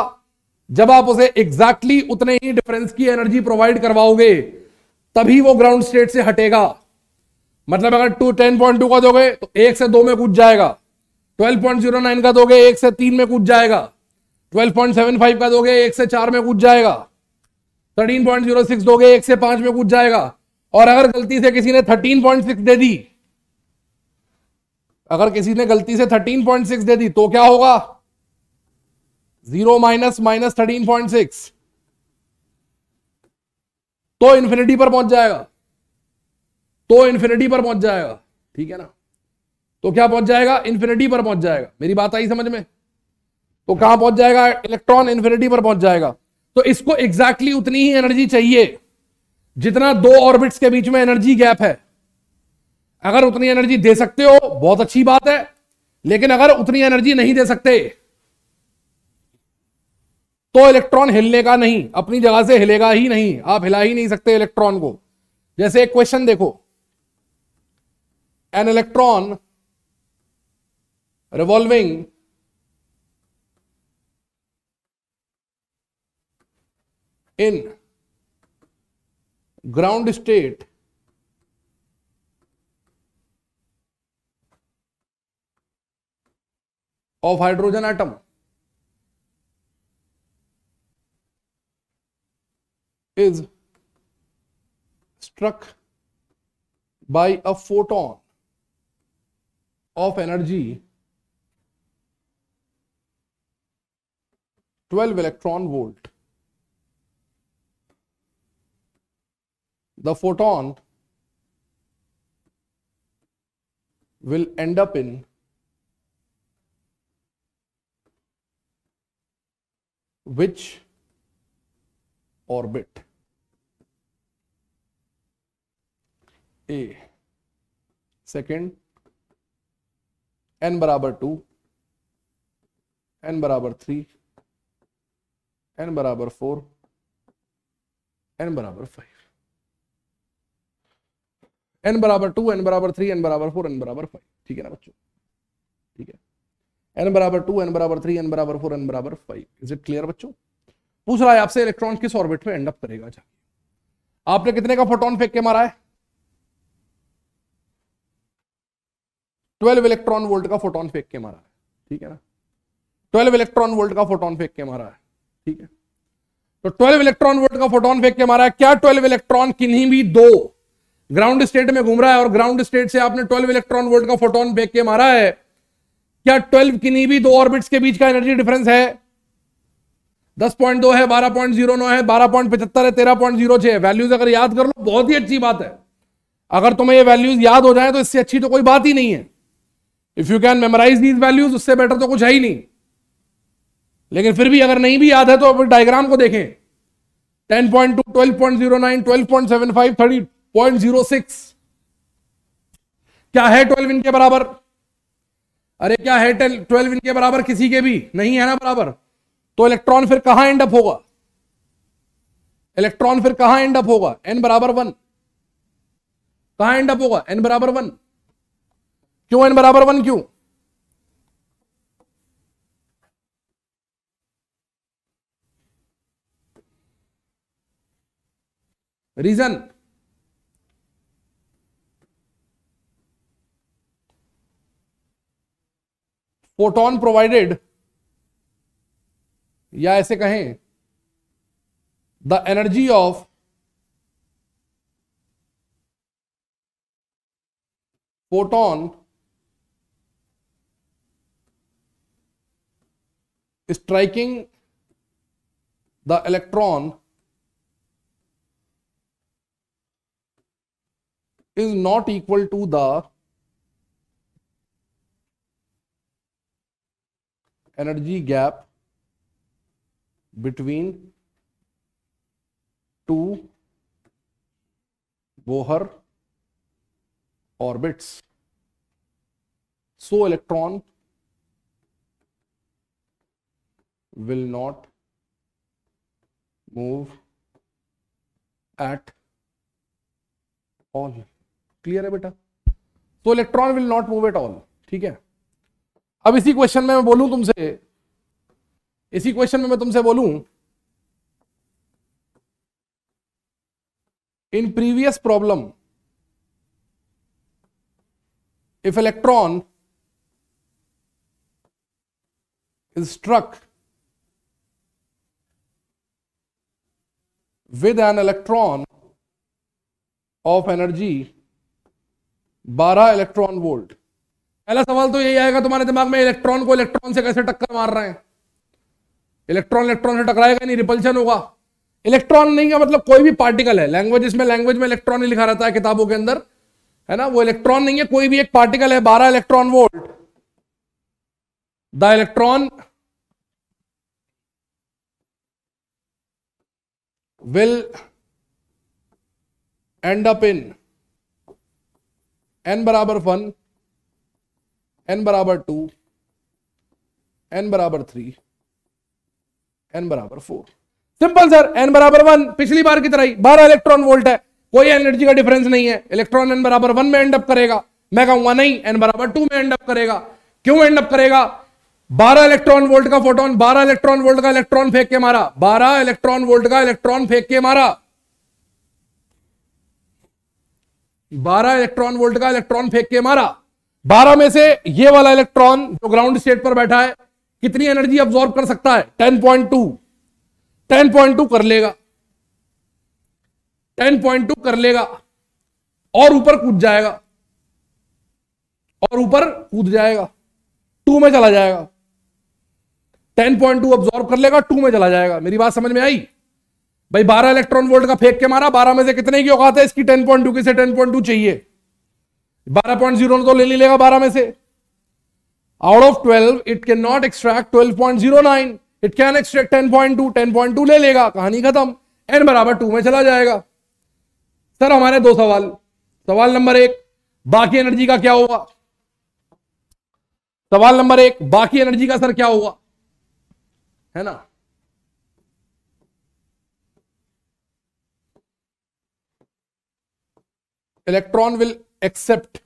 जब आप उसे एग्जैक्टली exactly उतने ही डिफरेंस की एनर्जी प्रोवाइड करवाओगे तभी वो ग्राउंड स्टेट से हटेगा मतलब अगर टू टेन पॉइंट टू का दोगे तो एक से दो में कूद जाएगा ट्वेल्व पॉइंट जीरो नाइन का दोगे एक से तीन में कूद जाएगा ट्वेल्व पॉइंट सेवन फाइव का दोगे एक से चार में कूद जाएगा थर्टीन पॉइंट जीरो सिक्स दोगे एक से पांच में कूद जाएगा और अगर गलती से किसी ने 13.6 दे दी अगर किसी ने गलती से 13.6 दे दी तो क्या होगा zero minus minus thirteen point six तो इन्फिनिटी पर पहुंच जाएगा तो इन्फिनिटी पर पहुंच जाएगा ठीक है ना तो क्या पहुंच जाएगा इन्फिनिटी पर पहुंच जाएगा मेरी बात आई समझ में तो कहां पहुंच जाएगा इलेक्ट्रॉन इन्फिनिटी पर पहुंच जाएगा तो इसको एग्जैक्टली exactly उतनी ही एनर्जी चाहिए जितना दो ऑर्बिट्स के बीच में एनर्जी गैप है अगर उतनी एनर्जी दे सकते हो बहुत अच्छी बात है लेकिन अगर उतनी एनर्जी नहीं दे सकते तो इलेक्ट्रॉन हिलने का नहीं अपनी जगह से हिलेगा ही नहीं आप हिला ही नहीं सकते इलेक्ट्रॉन को जैसे एक क्वेश्चन देखो an electron revolving in ground state of hydrogen atom is struck by a photon of energy 12 electron volt the photon will end up in which orbit a second n बराबर two n बराबर three n बराबर four n बराबर five n बराबर two n बराबर three n बराबर four n बराबर five ठीक है ना बच्चों ठीक है एन बराबर टू एन बराबर थ्री एन बराबर फोर एन बराबर फाइव इज इट क्लियर बच्चों पूछ रहा है आपसे इलेक्ट्रॉन किस ऑर्बिट में एंड अप करेगा जा आपने कितने का फोटोन फेंक के मारा है ट्वेल्व इलेक्ट्रॉन वोल्ट का फोटोन फेंक के मारा है ठीक है ना ट्वेल्व इलेक्ट्रॉन वोल्ट का फोटोन फेंक के मारा है ठीक है तो ट्वेल्व इलेक्ट्रॉन वोल्ट का फोटोन फेंक के मारा है क्या ट्वेल्व इलेक्ट्रॉन किन्हीं भी दो ग्राउंड स्टेट में घूम रहा है और ग्राउंड स्टेट से आपने 12 इलेक्ट्रॉन वोल्ट का फोटोन फेंक के मारा है क्या 12 किन्हीं भी दो ऑर्बिट्स के बीच का एनर्जी डिफरेंस है 10.2 है 12.09 है 12.75 है 13.06 है वैल्यूज अगर याद कर लो बहुत ही अच्छी बात है अगर तुम्हें ये वैल्यूज याद हो जाए तो इससे अच्छी तो कोई बात ही नहीं है if you can memorize these values उससे बेटर तो कुछ है ही नहीं लेकिन फिर भी अगर नहीं भी याद है तो डायग्राम को देखें 10.2 12.09 12.75 30 पॉइंट जीरो सिक्स क्या है ट्वेल्व इनके बराबर अरे क्या है ट्वेल्व इनके बराबर किसी के भी नहीं है ना बराबर तो इलेक्ट्रॉन फिर कहां एंड अप होगा इलेक्ट्रॉन फिर कहां एंड अप होगा एन बराबर वन कहां एंड अप होगा एन बराबर वन क्यों एन बराबर वन क्यों रीजन फोटोन प्रोवाइडेड या ऐसे कहें the energy of photon striking the electron is not equal to the energy gap between two Bohr orbits so electron will not move at all clear है बेटा so electron will not move at all ठीक है अब इसी question में मैं बोलूं तुमसे इसी क्वेश्चन में मैं तुमसे बोलूं in previous problem if electron is struck with an electron of energy 12 electron volt पहला सवाल तो यही आएगा तुम्हारे दिमाग में इलेक्ट्रॉन को इलेक्ट्रॉन से कैसे टक्कर मार रहे हैं इलेक्ट्रॉन इलेक्ट्रॉन से टकराएगा नहीं रिपल्शन होगा इलेक्ट्रॉन नहीं है मतलब कोई भी पार्टिकल है लैंग्वेज इसमें लैंग्वेज में इलेक्ट्रॉन ही लिखा रहता है किताबों के अंदर है ना वो इलेक्ट्रॉन नहीं है कोई भी एक पार्टिकल है बारह electron volt the electron will end up in n बराबर वन एन बराबर टू एन बराबर थ्री एन बराबर फोर सिंपल सर एन बराबर वन पिछली बार की तरह ही बारह इलेक्ट्रॉन वोल्ट है कोई एनर्जी का डिफरेंस नहीं है इलेक्ट्रॉन एन बराबर वन में एंड करेगा मैं कहूंगा नहीं एन बराबर टू में एंड करेगा क्यों एंड करेगा बारह इलेक्ट्रॉन वोल्ट का फोटोन बारह इलेक्ट्रॉन वोल्ट का इलेक्ट्रॉन फेंक के मारा बारह इलेक्ट्रॉन वोल्ट का इलेक्ट्रॉन फेंक के मारा बारह इलेक्ट्रॉन वोल्ट का इलेक्ट्रॉन फेंक के मारा बारह में से ये वाला इलेक्ट्रॉन जो ग्राउंड स्टेट पर बैठा है कितनी एनर्जी ऑब्जॉर्व कर सकता है 10.2 10.2 कर लेगा 10.2 कर लेगा और ऊपर कूद जाएगा और ऊपर कूद जाएगा टू में चला जाएगा 10.2 ऑब्जॉर्व कर लेगा टू में चला जाएगा मेरी बात समझ में आई भाई 12 इलेक्ट्रॉन वोल्ट का फेंक के मारा 12 में से कितने की औकात है इसकी 10.2 की से 10.2 चाहिए बारह पॉइंट जीरो तो ले ली लेगा बारह में से out of twelve it can not extract twelve point zero nine it can extract ten point two ten point two ले लेगा कहानी खत्म एन बराबर टू में चला जाएगा सर हमारे दो सवाल सवाल नंबर एक बाकी एनर्जी का क्या होगा सवाल नंबर एक बाकी एनर्जी का सर क्या होगा है ना electron will except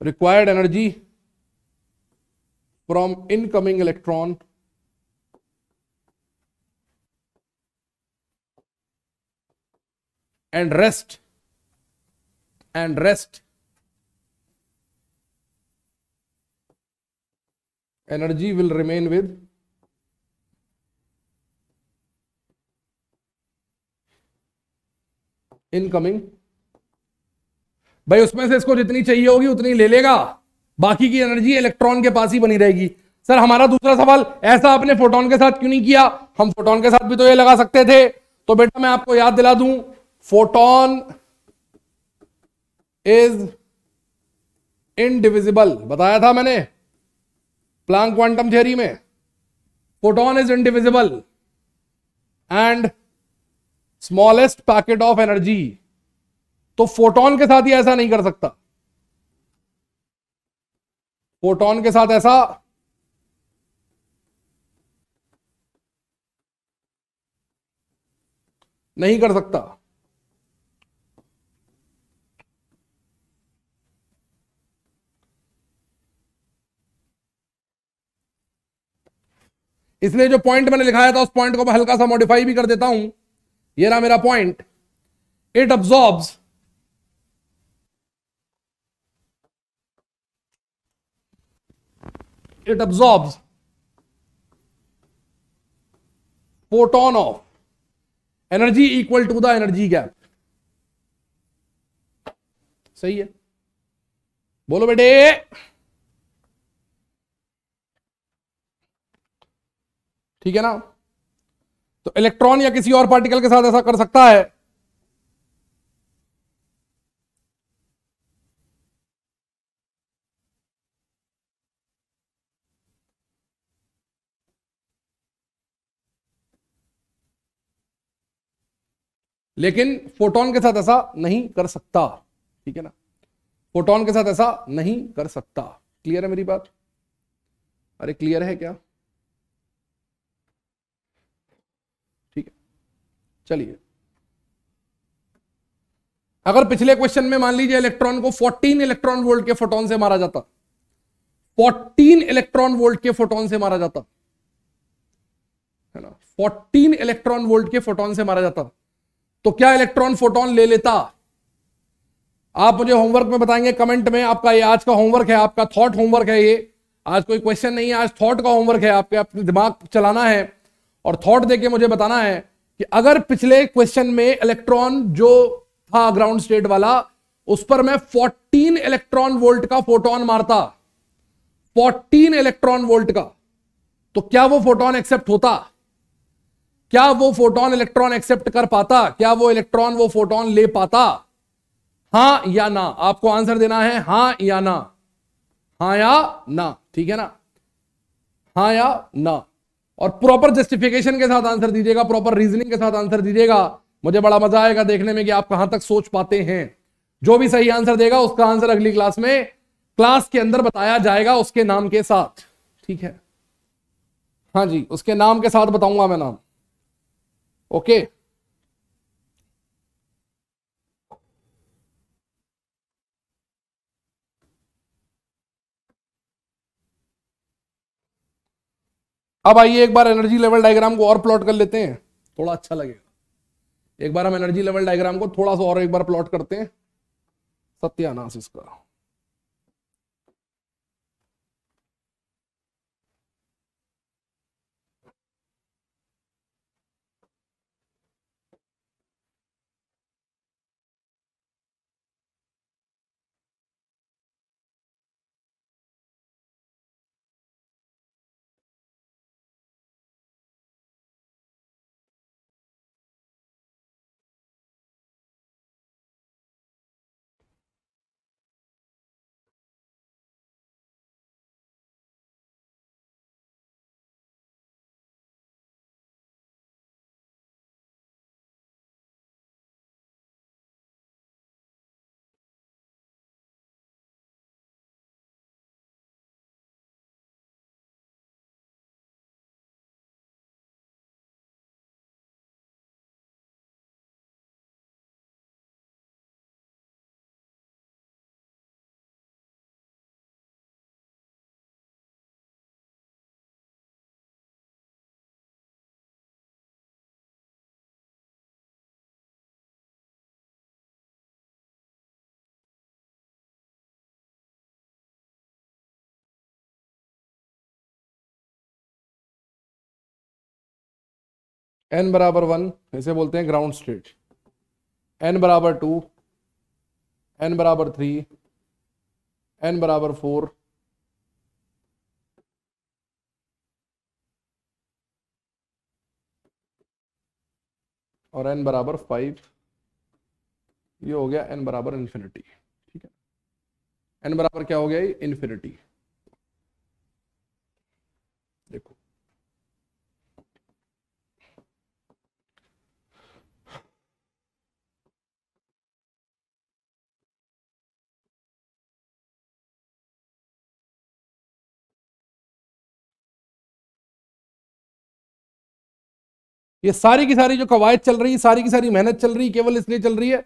required energy from incoming electron and rest and rest energy will remain with incoming भाई उसमें से इसको जितनी चाहिए होगी उतनी ले लेगा बाकी की एनर्जी इलेक्ट्रॉन के पास ही बनी रहेगी सर हमारा दूसरा सवाल ऐसा आपने फोटोन के साथ क्यों नहीं किया हम फोटोन के साथ भी तो ये लगा सकते थे तो बेटा मैं आपको याद दिला दूं फोटोन इज इनडिविजिबल बताया था मैंने प्लांग क्वांटम थियरी में photon is indivisible and smallest packet of energy तो फोटोन के साथ ही ऐसा नहीं कर सकता फोटोन के साथ ऐसा नहीं कर सकता इसलिए जो पॉइंट मैंने लिखाया था उस पॉइंट को मैं हल्का सा मॉडिफाई भी कर देता हूं ये रहा मेरा point it absorbs it absorbs photon of energy equal to the energy gap सही है बोलो बेटे ठीक है ना तो इलेक्ट्रॉन या किसी और पार्टिकल के साथ ऐसा कर सकता है लेकिन फोटोन के साथ ऐसा नहीं कर सकता ठीक है ना फोटोन के साथ ऐसा नहीं कर सकता क्लियर है मेरी बात अरे क्लियर है क्या चलिए अगर पिछले क्वेश्चन में मान लीजिए इलेक्ट्रॉन को 14 इलेक्ट्रॉन वोल्ट के फोटोन से मारा जाता 14 इलेक्ट्रॉन वोल्ट के फोटोन से मारा जाता है ना 14 इलेक्ट्रॉन वोल्ट के फोटोन से मारा जाता तो क्या इलेक्ट्रॉन फोटोन ले लेता आप मुझे होमवर्क में बताएंगे कमेंट में आपका ये आज का होमवर्क है आपका थॉट होमवर्क है ये आज कोई क्वेश्चन नहीं है आज थॉट का होमवर्क है आपके अपने दिमाग चलाना है और थॉट देके मुझे बताना है कि अगर पिछले क्वेश्चन में इलेक्ट्रॉन जो था ग्राउंड स्टेट वाला उस पर मैं 14 इलेक्ट्रॉन वोल्ट का फोटोन मारता 14 इलेक्ट्रॉन वोल्ट का तो क्या वो फोटोन एक्सेप्ट होता क्या वो फोटोन इलेक्ट्रॉन एक्सेप्ट कर पाता क्या वो इलेक्ट्रॉन वो फोटोन ले पाता हां या ना आपको आंसर देना है हां या ना हा या ना ठीक है ना हा या ना और प्रॉपर जस्टिफिकेशन के साथ आंसर दीजिएगा प्रॉपर रीजनिंग के साथ आंसर दीजिएगा मुझे बड़ा मजा आएगा देखने में कि आप कहां तक सोच पाते हैं जो भी सही आंसर देगा उसका आंसर अगली क्लास में क्लास के अंदर बताया जाएगा उसके नाम के साथ ठीक है हाँ जी उसके नाम के साथ बताऊंगा मैं नाम ओके अब आइए एक बार एनर्जी लेवल डायग्राम को और प्लॉट कर लेते हैं थोड़ा अच्छा लगेगा एक बार हम एनर्जी लेवल डायग्राम को थोड़ा सा और एक बार प्लॉट करते हैं सत्यानाश इसका एन बराबर वन इसे बोलते हैं ग्राउंड स्टेट एन बराबर टू एन बराबर थ्री एन बराबर फोर और एन बराबर फाइव ये हो गया एन बराबर इन्फिनिटी ठीक है एन बराबर क्या हो गया इन्फिनिटी ये सारी की सारी जो कवायद चल रही है सारी की सारी मेहनत चल रही है केवल इसलिए चल रही है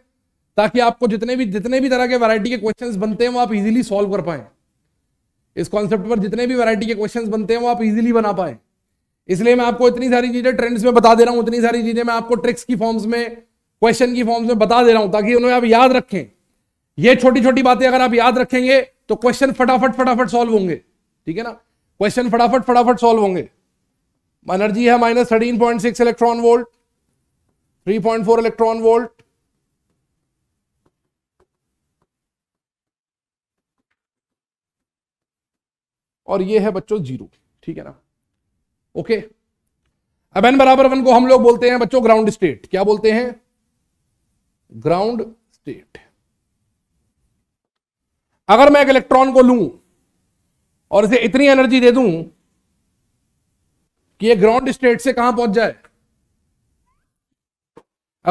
ताकि आपको जितने भी जितने भी तरह के वैरायटी के क्वेश्चंस बनते हैं वो आप इजीली सॉल्व कर पाए इस कॉन्सेप्ट पर जितने भी वैरायटी के क्वेश्चंस बनते हैं वो आप इजीली बना पाए इसलिए मैं आपको इतनी सारी चीजें ट्रेंड्स में बता दे रहा हूं इतनी सारी चीजें मैं आपको ट्रिक्स की फॉर्म्स में क्वेश्चन की फॉर्म्स में बता दे रहा हूं ताकि उन्हें आप याद रखें ये छोटी छोटी बातें अगर आप याद रखेंगे तो क्वेश्चन फटाफट फटाफट सॉल्व होंगे ठीक है ना क्वेश्चन फटाफट फटाफट सॉल्व होंगे एनर्जी है minus thirteen point six electron volt three point four electron volt और ये है बच्चों जीरो ठीक है ना ओके अब एन बराबर वन को हम लोग बोलते हैं बच्चों ग्राउंड स्टेट क्या बोलते हैं ग्राउंड स्टेट अगर मैं एक इलेक्ट्रॉन को लू और इसे इतनी एनर्जी दे दूं कि ये ग्राउंड स्टेट से कहां पहुंच जाए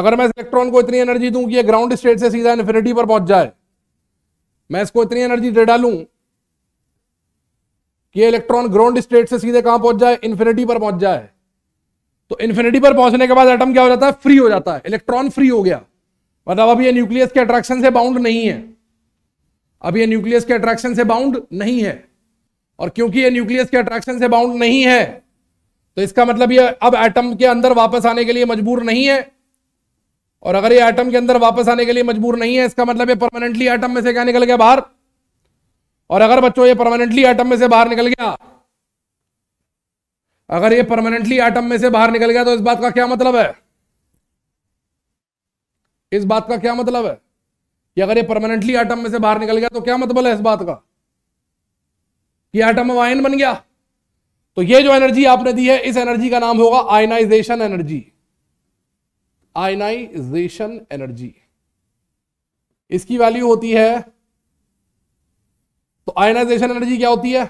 अगर मैं इस इलेक्ट्रॉन को इतनी एनर्जी दूं कि ये ग्राउंड स्टेट से सीधा इन्फिनिटी पर पहुंच जाए मैं इसको इतनी एनर्जी दे डालूं कि ये इलेक्ट्रॉन ग्राउंड स्टेट से सीधे कहां पहुंच जाए इन्फिनिटी पर पहुंच जाए तो इन्फिनिटी पर पहुंचने के बाद एटम क्या हो जाता है फ्री हो जाता है इलेक्ट्रॉन फ्री हो गया मतलब अब यह न्यूक्लियस के अट्रैक्शन से बाउंड नहीं है अब यह न्यूक्लियस के अट्रैक्शन से बाउंड नहीं है और क्योंकि यह न्यूक्लियस के अट्रैक्शन से बाउंड नहीं है तो इसका मतलब ये अब एटम के अंदर वापस आने के लिए मजबूर नहीं है और अगर ये एटम के अंदर वापस आने के लिए मजबूर नहीं है इसका मतलब ये परमानेंटली एटम में से क्या निकल गया बाहर और अगर बच्चों ये परमानेंटली एटम में से बाहर निकल गया अगर ये परमानेंटली एटम में से बाहर निकल गया तो इस बात का क्या मतलब है इस बात का क्या मतलब है कि अगर ये परमानेंटली एटम में से बाहर निकल गया तो क्या मतलब है इस बात का कि एटम वाइन बन गया तो ये जो एनर्जी आपने दी है इस एनर्जी का नाम होगा आयनाइजेशन एनर्जी आयनाइजेशन एनर्जी इसकी वैल्यू होती है तो आयनाइजेशन एनर्जी क्या होती है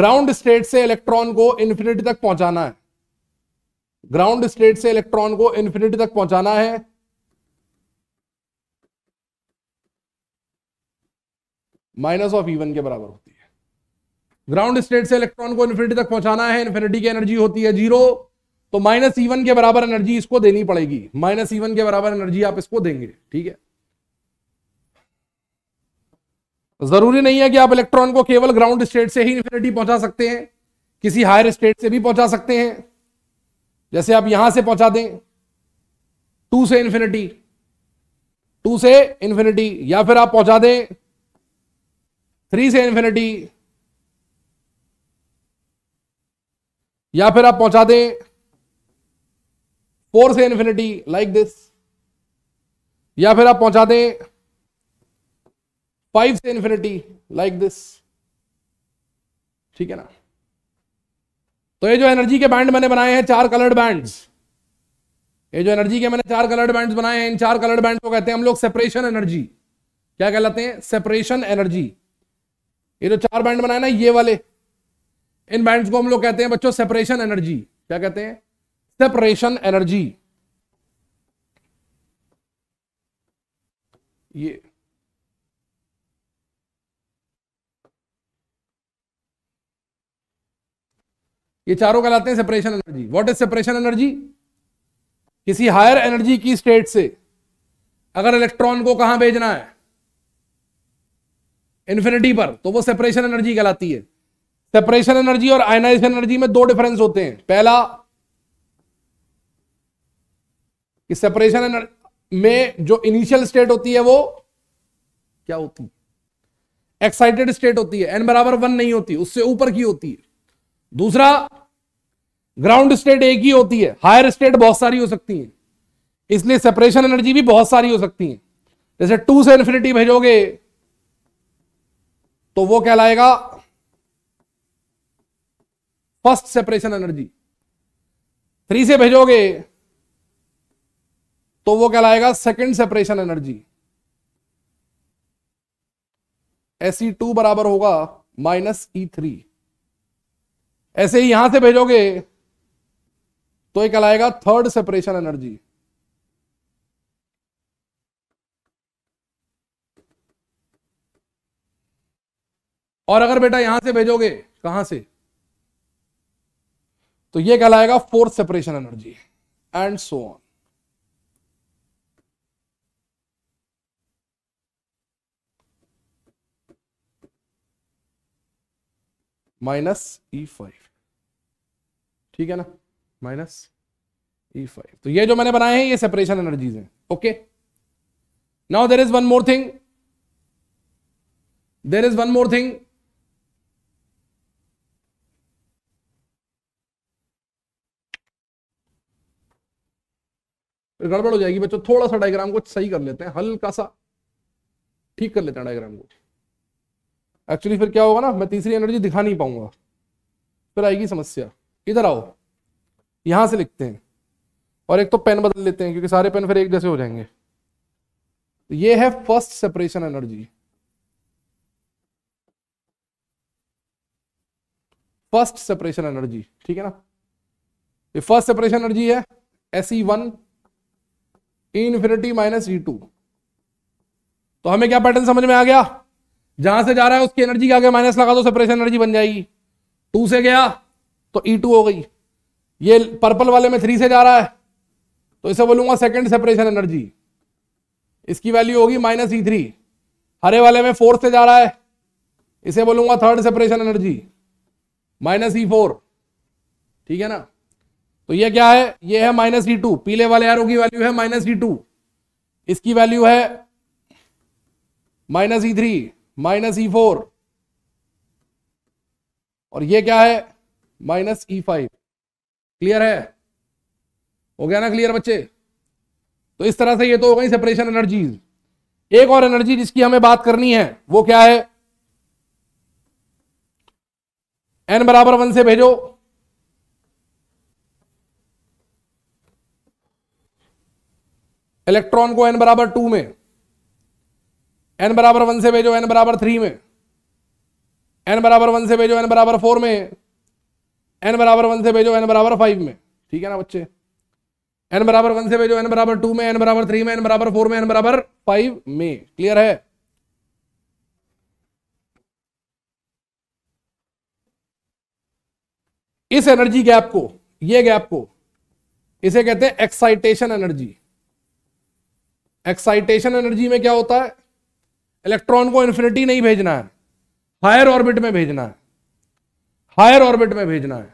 ग्राउंड स्टेट से इलेक्ट्रॉन को इन्फिनिटी तक पहुंचाना है ग्राउंड स्टेट से इलेक्ट्रॉन को इन्फिनिटी तक पहुंचाना है माइनस ऑफ इवन के बराबर हो ग्राउंड स्टेट से इलेक्ट्रॉन को इन्फिनिटी तक पहुंचाना है इन्फिनिटी की एनर्जी होती है जीरो तो माइनस ईवन e के बराबर एनर्जी इसको देनी पड़ेगी माइनस ईवन e के बराबर एनर्जी आप इसको देंगे ठीक है जरूरी नहीं है कि आप इलेक्ट्रॉन को केवल ग्राउंड स्टेट से ही इन्फिनिटी पहुंचा सकते हैं किसी हायर स्टेट से भी पहुंचा सकते हैं जैसे आप यहां से पहुंचा दें टू से इन्फिनिटी टू से इन्फिनिटी या फिर आप पहुंचा दें थ्री से इन्फिनिटी या फिर आप पहुंचा दें फोर से इन्फिनिटी लाइक दिस या फिर आप पहुंचा दें फाइव से इन्फिनिटी लाइक दिस ठीक है ना तो ये जो एनर्जी के बैंड मैंने बनाए हैं चार कलर्ड बैंड्स ये जो एनर्जी के मैंने चार कलर्ड बैंड्स बनाए हैं इन चार कलर्ड बैंड को कहते हैं हम लोग सेपरेशन एनर्जी क्या कहलाते हैं सेपरेशन एनर्जी ये जो चार बैंड बनाए ना ये वाले इन बैंड्स को हम लोग कहते हैं बच्चों सेपरेशन एनर्जी क्या कहते हैं सेपरेशन एनर्जी ये ये चारों कहलाते हैं separation energy what is separation energy किसी हायर एनर्जी की स्टेट से अगर इलेक्ट्रॉन को कहां भेजना है इन्फिनिटी पर तो वो सेपरेशन एनर्जी कहलाती है सेपरेशन एनर्जी और आयनाइजेशन एनर्जी में दो डिफरेंस होते हैं पहला कि सेपरेशन एनर्जी में जो इनिशियल स्टेट होती है वो क्या होती है एक्साइटेड स्टेट होती है एन बराबर वन नहीं होती उससे ऊपर की होती है दूसरा ग्राउंड स्टेट एक ही होती है हायर स्टेट बहुत सारी हो सकती है इसलिए सेपरेशन एनर्जी भी बहुत सारी हो सकती है जैसे टू से इन्फिनिटी भेजोगे तो वो कहलाएगा फर्स्ट सेपरेशन एनर्जी थ्री से भेजोगे तो वो कहलाएगा second separation energy SE two बराबर होगा माइनस ई थ्री ऐसे ही यहां से भेजोगे तो ये कहलाएगा थर्ड सेपरेशन एनर्जी और अगर बेटा यहां से भेजोगे कहां से तो ये कहलाएगा fourth separation energy and so on minus E five ठीक है ना माइनस ई फाइव तो ये जो मैंने बनाए हैं ये सेपरेशन एनर्जीज हैं okay now there is one more thing there is one more thing गड़बड़ हो जाएगी बच्चों थोड़ा सा डायग्राम को सही कर लेते हैं हल्का सा ठीक कर लेते हैं डायग्राम को एक्चुअली फिर क्या होगा ना मैं तीसरी एनर्जी दिखा नहीं पाऊंगा फिर आएगी समस्या इधर आओ यहां से लिखते हैं और एक तो पेन बदल लेते हैं क्योंकि सारे पेन फिर एक जैसे हो जाएंगे तो ये है first separation energy first separation energy ठीक है ना ये फर्स्ट सेपरेशन एनर्जी है S one e E infinity minus E two तो हमें क्या पैटर्न समझ में आ गया जहां से जा रहा है उसकी एनर्जी के आगे माइनस लगा दो सेपरेशन एनर्जी बन जाएगी टू से गया तो ई e टू हो गई ये पर्पल वाले में थ्री से जा रहा है तो इसे बोलूंगा सेकेंड सेपरेशन एनर्जी इसकी वैल्यू होगी माइनस ई थ्री हरे वाले में फोर्थ से जा रहा है इसे बोलूंगा third separation energy minus E four ठीक है ना तो ये क्या है ये है माइनस ई टू पीले वाले एरो की वैल्यू है माइनस ई टू इसकी वैल्यू है minus E three minus E four और ये क्या है माइनस ई फाइव क्लियर है हो गया ना क्लियर बच्चे तो इस तरह से ये तो हो गई सेपरेशन एनर्जीज एक और एनर्जी जिसकी हमें बात करनी है वो क्या है एन बराबर वन से भेजो इलेक्ट्रॉन को एन बराबर टू में एन बराबर वन से भेजो एन बराबर थ्री में एन बराबर वन से भेजो एन बराबर फोर में एन बराबर वन से भेजो एन बराबर फाइव में ठीक है ना बच्चे एन बराबर वन से भेजो एन बराबर टू में एन बराबर थ्री में एन बराबर फोर में एन बराबर फाइव में क्लियर है इस एनर्जी गैप को ये गैप को इसे कहते हैं एक्साइटेशन एनर्जी एक्साइटेशन एनर्जी में क्या होता है इलेक्ट्रॉन को इन्फिनिटी नहीं भेजना है हायर ऑर्बिट में भेजना है हायर ऑर्बिट में भेजना है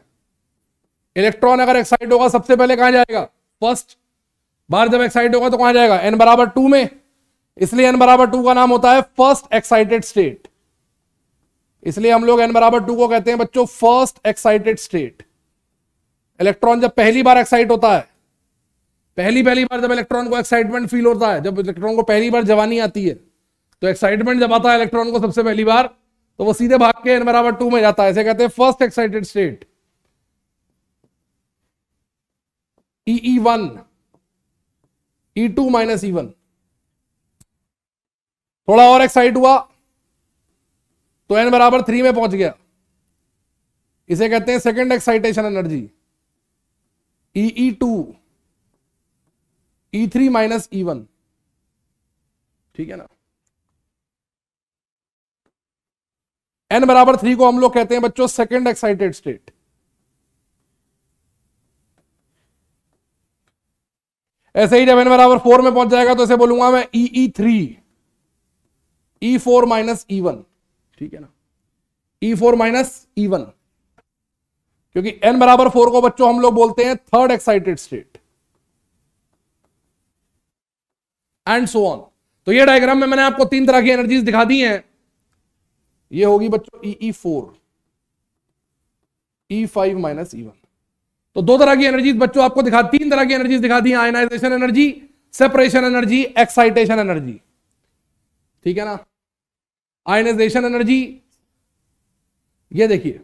इलेक्ट्रॉन अगर एक्साइट होगा सबसे पहले कहां जाएगा फर्स्ट बार जब एक्साइट होगा तो कहां जाएगा एन बराबर टू में इसलिए एन बराबर टू का नाम होता है फर्स्ट एक्साइटेड स्टेट इसलिए हम लोग एन बराबर टू को कहते हैं बच्चों फर्स्ट एक्साइटेड स्टेट इलेक्ट्रॉन जब पहली बार एक्साइट होता है पहली पहली बार जब इलेक्ट्रॉन को एक्साइटमेंट फील होता है जब इलेक्ट्रॉन को पहली बार जवानी आती है तो एक्साइटमेंट जब आता है इलेक्ट्रॉन को सबसे पहली बार तो वो सीधे भाग के एन बराबर टू में जाता है ऐसे कहते हैं first excited state E one E two minus E one थोड़ा और एक्साइट हुआ तो एन बराबर थ्री में पहुंच गया इसे कहते हैं second excitation energy E E two E three minus E one ठीक है ना एन बराबर थ्री को हम लोग कहते हैं बच्चों सेकेंड एक्साइटेड स्टेट ऐसे ही जब एन बराबर फोर में पहुंच जाएगा तो इसे बोलूंगा मैं E E three E four minus E one ठीक है ना E four minus E one क्योंकि एन बराबर फोर को बच्चों हम लोग बोलते हैं third excited state and so on तो ये डायग्राम में मैंने आपको तीन तरह की एनर्जीज दिखा दी हैं ये होगी बच्चों E E four E five minus E one तो दो तरह की एनर्जीज बच्चों आपको दिखा तीन तरह की एनर्जीज दिखा दी ionization energy separation energy excitation energy ठीक है ना आयनाइजेशन एनर्जी ये देखिए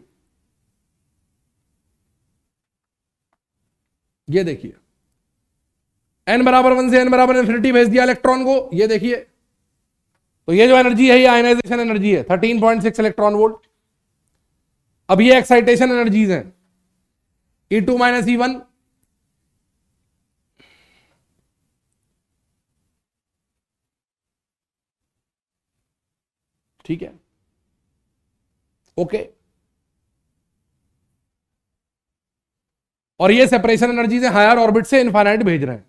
ये देखिए एन बराबर वन से एन बराबर इन्फिनिटी भेज दिया इलेक्ट्रॉन को ये देखिए तो ये जो एनर्जी है ये आयनाइजेशन एनर्जी है thirteen point six electron volt अब ये एक्साइटेशन एनर्जीज हैं E two minus E one ठीक है ओके और ये सेपरेशन एनर्जीज हायर ऑर्बिट से इन्फाइनाइट भेज रहे हैं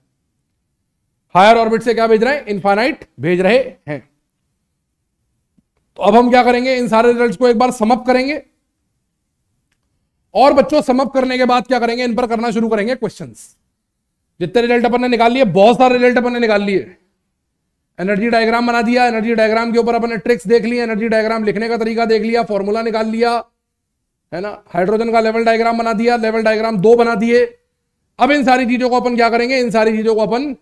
हायर ऑर्बिट से क्या भेज रहे हैं इनफाइनाइट भेज रहे हैं तो अब हम क्या करेंगे इन सारे रिजल्ट को एक बार समअप करेंगे और बच्चों समअप करने के बाद क्या करेंगे इन पर करना शुरू करेंगे क्वेश्चन जितने रिजल्ट अपन ने निकाल लिए बहुत सारे रिजल्ट अपन ने निकाल लिए एनर्जी डायग्राम बना दिया एनर्जी डायग्राम के ऊपर अपने ट्रिक्स देख लिए एनर्जी डायग्राम लिखने का तरीका देख लिया फॉर्मूला निकाल लिया है ना हाइड्रोजन का लेवल डायग्राम बना दिया लेवल डायग्राम दो बना दिए अब इन सारी चीजों को अपन क्या करेंगे इन सारी चीजों को अपन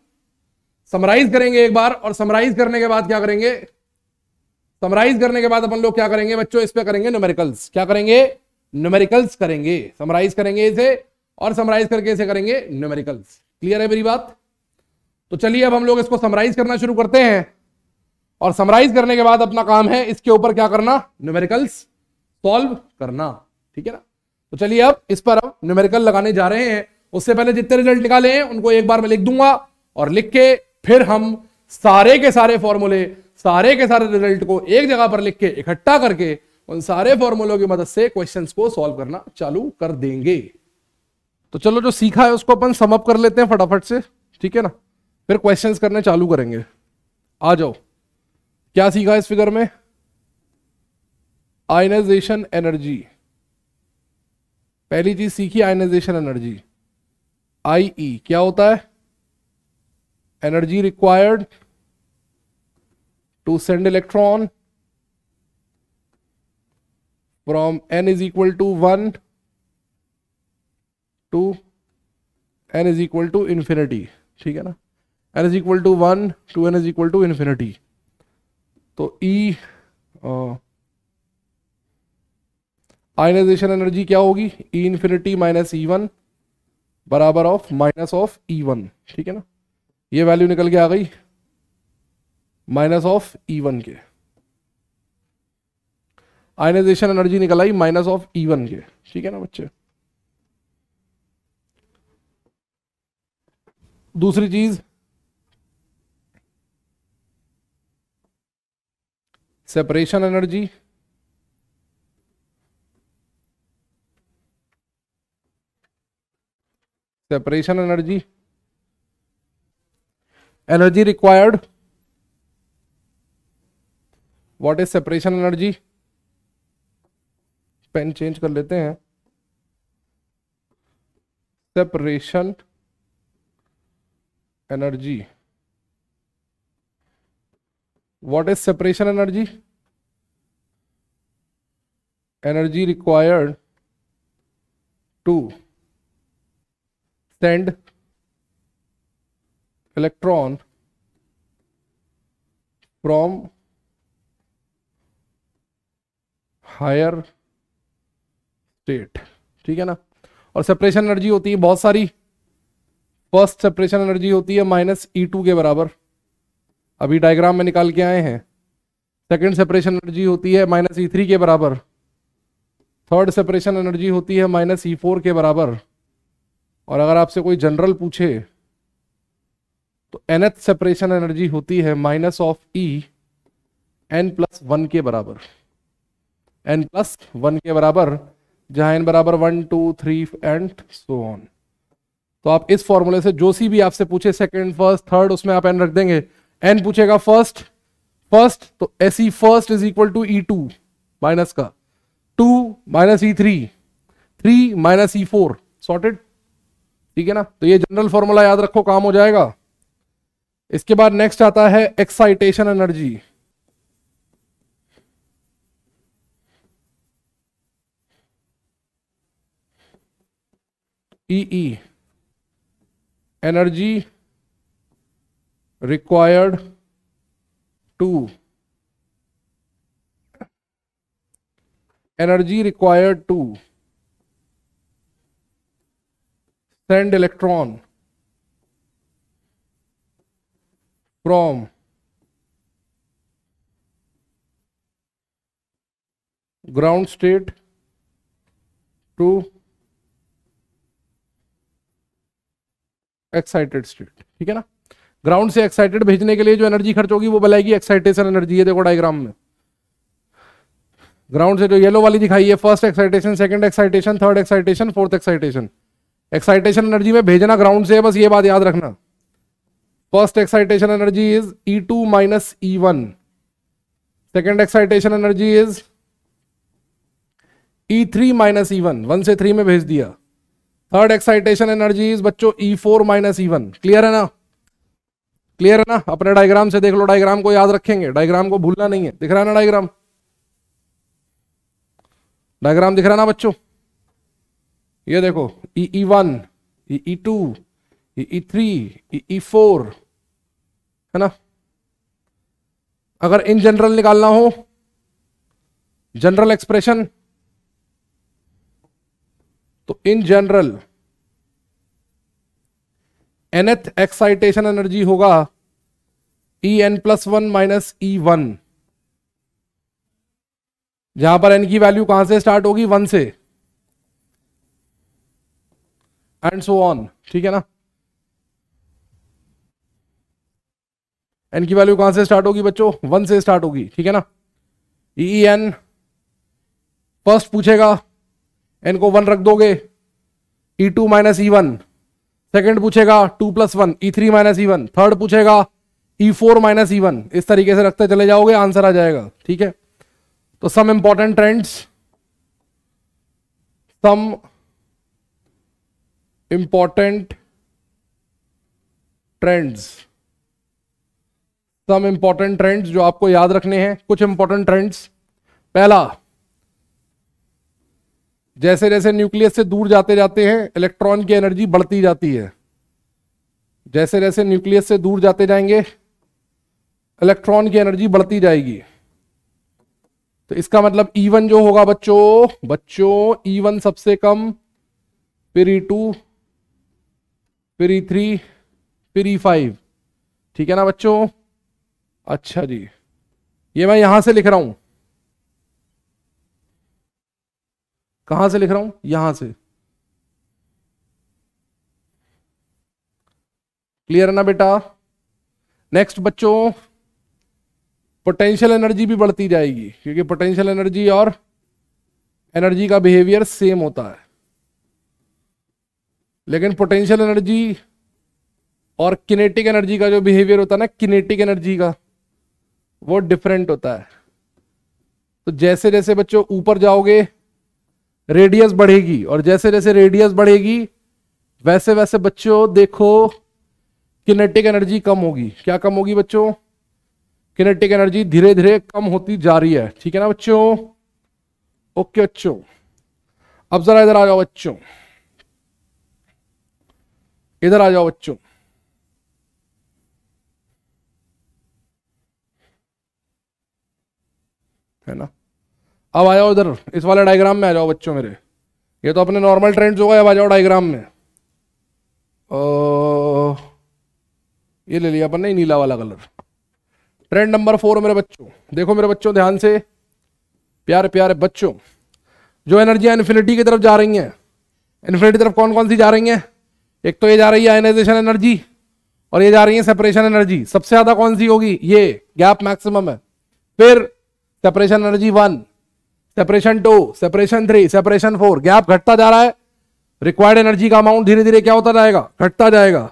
समराइज करेंगे एक बार और समराइज करने के बाद क्या करेंगे समराइज करने के बाद अपन लोग क्या करेंगे बच्चों इस पे करेंगे न्यूमेरिकल्स क्या करेंगे न्यूमेरिकल्स करेंगे समराइज करेंगे इसे और समराइज करके इसे करेंगे न्यूमेरिकल्स क्लियर है मेरी बात तो चलिए अब हम लोग इसको समराइज करना शुरू करते हैं और समराइज करने के बाद अपना काम है इसके ऊपर क्या करना न्यूमेरिकल्स सॉल्व करना ठीक है ना तो चलिए अब इस पर अब न्यूमेरिकल लगाने जा रहे हैं उससे पहले जितने रिजल्ट निकाले हैं उनको एक बार मैं लिख दूंगा और लिख के फिर हम सारे के सारे फॉर्मूले सारे के सारे रिजल्ट को एक जगह पर लिख के इकट्ठा करके उन सारे फॉर्मूलों की मदद से क्वेश्चंस को सॉल्व करना चालू कर देंगे तो चलो जो सीखा है उसको अपन समअप कर लेते हैं फटाफट से ठीक है ना फिर क्वेश्चन करने चालू करेंगे आ जाओ क्या सीखा इस फिगर में आयनाइजेशन एनर्जी पहली चीज सीखी आयनाइजेशन एनर्जी आई ई क्या होता है energy required to send electron from n is equal to 1 to n is equal to infinity ठीक है ना n is equal to 1 to n is equal to infinity तो E आयनाइजेशन एनर्जी क्या होगी E infinity minus E one बराबर of minus of E one ठीक है ना ये वैल्यू निकल के आ गई माइनस ऑफ ई वन के आयनाइजेशन एनर्जी निकल आई माइनस ऑफ ई वन के ठीक है ना बच्चे दूसरी चीज separation energy separation energy energy required what is separation energy pen change कर लेते हैं separation energy what is separation energy energy required to send electron from higher state ठीक है ना और सेपरेशन एनर्जी होती है बहुत सारी फर्स्ट सेपरेशन एनर्जी होती है माइनस ई टू के बराबर अभी डायग्राम में निकाल के आए हैं सेकंड सेपरेशन एनर्जी होती है माइनस ई थ्री के बराबर थर्ड सेपरेशन एनर्जी होती है माइनस ई फोर के बराबर और अगर आपसे कोई जनरल पूछे तो एथ सेपरेशन एनर्जी होती है minus of E n plus one के बराबर एन प्लस वन के बराबर जहां एन बराबर one two three and so on तो आप इस फॉर्मूले से जो सी भी आपसे पूछे सेकंड फर्स्ट थर्ड उसमें आप एन रख देंगे एन पूछेगा फर्स्ट फर्स्ट तो S E first is equal to E two minus का two minus E three three minus E four sorted ठीक है ना तो ये जनरल फॉर्मूला याद रखो काम हो जाएगा इसके बाद नेक्स्ट आता है excitation energy E energy required to energy required to send electron from ground state to excited state ठीक है ना ग्राउंड से एक्साइटेड भेजने के लिए जो एनर्जी खर्च होगी वो बलाएगी एक्साइटेशन एनर्जी है देखो डायग्राम में ग्राउंड से जो येलो वाली दिखाई है first excitation second excitation third excitation fourth excitation excitation energy में भेजना ग्राउंड से है बस ये बात याद रखना first excitation energy is E2 two minus minus E1. Second excitation energy is E3 minus E one one से थ्री में भेज दिया थर्ड एक्साइटेशन एनर्जी इज बच्चों E four minus E one clear है ना क्लियर है ना अपने डायग्राम से देख लो डायग्राम को याद रखेंगे डायग्राम को भूलना नहीं है दिख रहा है ना डायग्राम डायग्राम दिख रहा ना बच्चों ये देखो E one E two E three E four है ना अगर इन जनरल निकालना हो जनरल एक्सप्रेशन तो in general nth excitation energy होगा E n plus one minus E one जहां पर एन की वैल्यू कहां से स्टार्ट होगी वन से एंड सो ऑन ठीक है ना एन की वैल्यू कहां से स्टार्ट होगी बच्चों वन से स्टार्ट होगी ठीक है ना ई एन फर्स्ट पूछेगा एन को वन रख दोगे E two minus E one second पूछेगा two plus one E three minus E one third पूछेगा E four minus E one इस तरीके से रखते चले जाओगे आंसर आ जाएगा ठीक है तो some important trends some important trends some important trends जो आपको याद रखने हैं कुछ इंपॉर्टेंट ट्रेंड्स पहला जैसे जैसे न्यूक्लियस से दूर जाते जाते हैं इलेक्ट्रॉन की एनर्जी बढ़ती जाती है जैसे जैसे न्यूक्लियस से दूर जाते जाएंगे इलेक्ट्रॉन की एनर्जी बढ़ती जाएगी तो इसका मतलब ईवन e जो होगा बच्चों बच्चों ईवन e सबसे कम फिर ई e टू फिर ई थ्री फिर ई फाइव ठीक है ना बच्चों अच्छा जी ये मैं यहां से लिख रहा हूं कहां से लिख रहा हूं यहां से क्लियर है ना बेटा नेक्स्ट बच्चों पोटेंशियल एनर्जी भी बढ़ती जाएगी क्योंकि पोटेंशियल एनर्जी और एनर्जी का बिहेवियर सेम होता है लेकिन पोटेंशियल एनर्जी और किनेटिक एनर्जी का जो बिहेवियर होता है ना किनेटिक एनर्जी का वो डिफरेंट होता है तो जैसे जैसे बच्चों ऊपर जाओगे रेडियस बढ़ेगी और जैसे जैसे रेडियस बढ़ेगी वैसे वैसे बच्चों देखो किनेटिक एनर्जी कम होगी क्या कम होगी बच्चों किनेटिक एनर्जी धीरे धीरे कम होती जा रही है ठीक है ना बच्चों ओके बच्चों अब जरा इधर आ जाओ बच्चों इधर आ जाओ बच्चों है ना अब आ जाओ इधर इस वाले डायग्राम में आ जाओ बच्चों मेरे ये तो अपने नॉर्मल ट्रेंड्स हो गए अब आ जाओ डायग्राम में ओ, ये ले लिया अपन ने नीला वाला कलर ट्रेंड नंबर फोर मेरे बच्चों देखो मेरे बच्चों ध्यान से प्यारे प्यारे बच्चों जो एनर्जी इन्फिनिटी की तरफ जा रही हैं इन्फिनिटी तरफ कौन कौन सी जा रही हैं एक तो ये जा रही है आयनाइजेशन एनर्जी और ये जा रही है सेपरेशन एनर्जी सबसे ज़्यादा कौन सी होगी ये गैप मैक्सिमम है फिर separation energy one separation two separation three separation four gap घटता जा रहा है रिक्वायर्ड एनर्जी का अमाउंट धीरे धीरे क्या होता जाएगा घटता जाएगा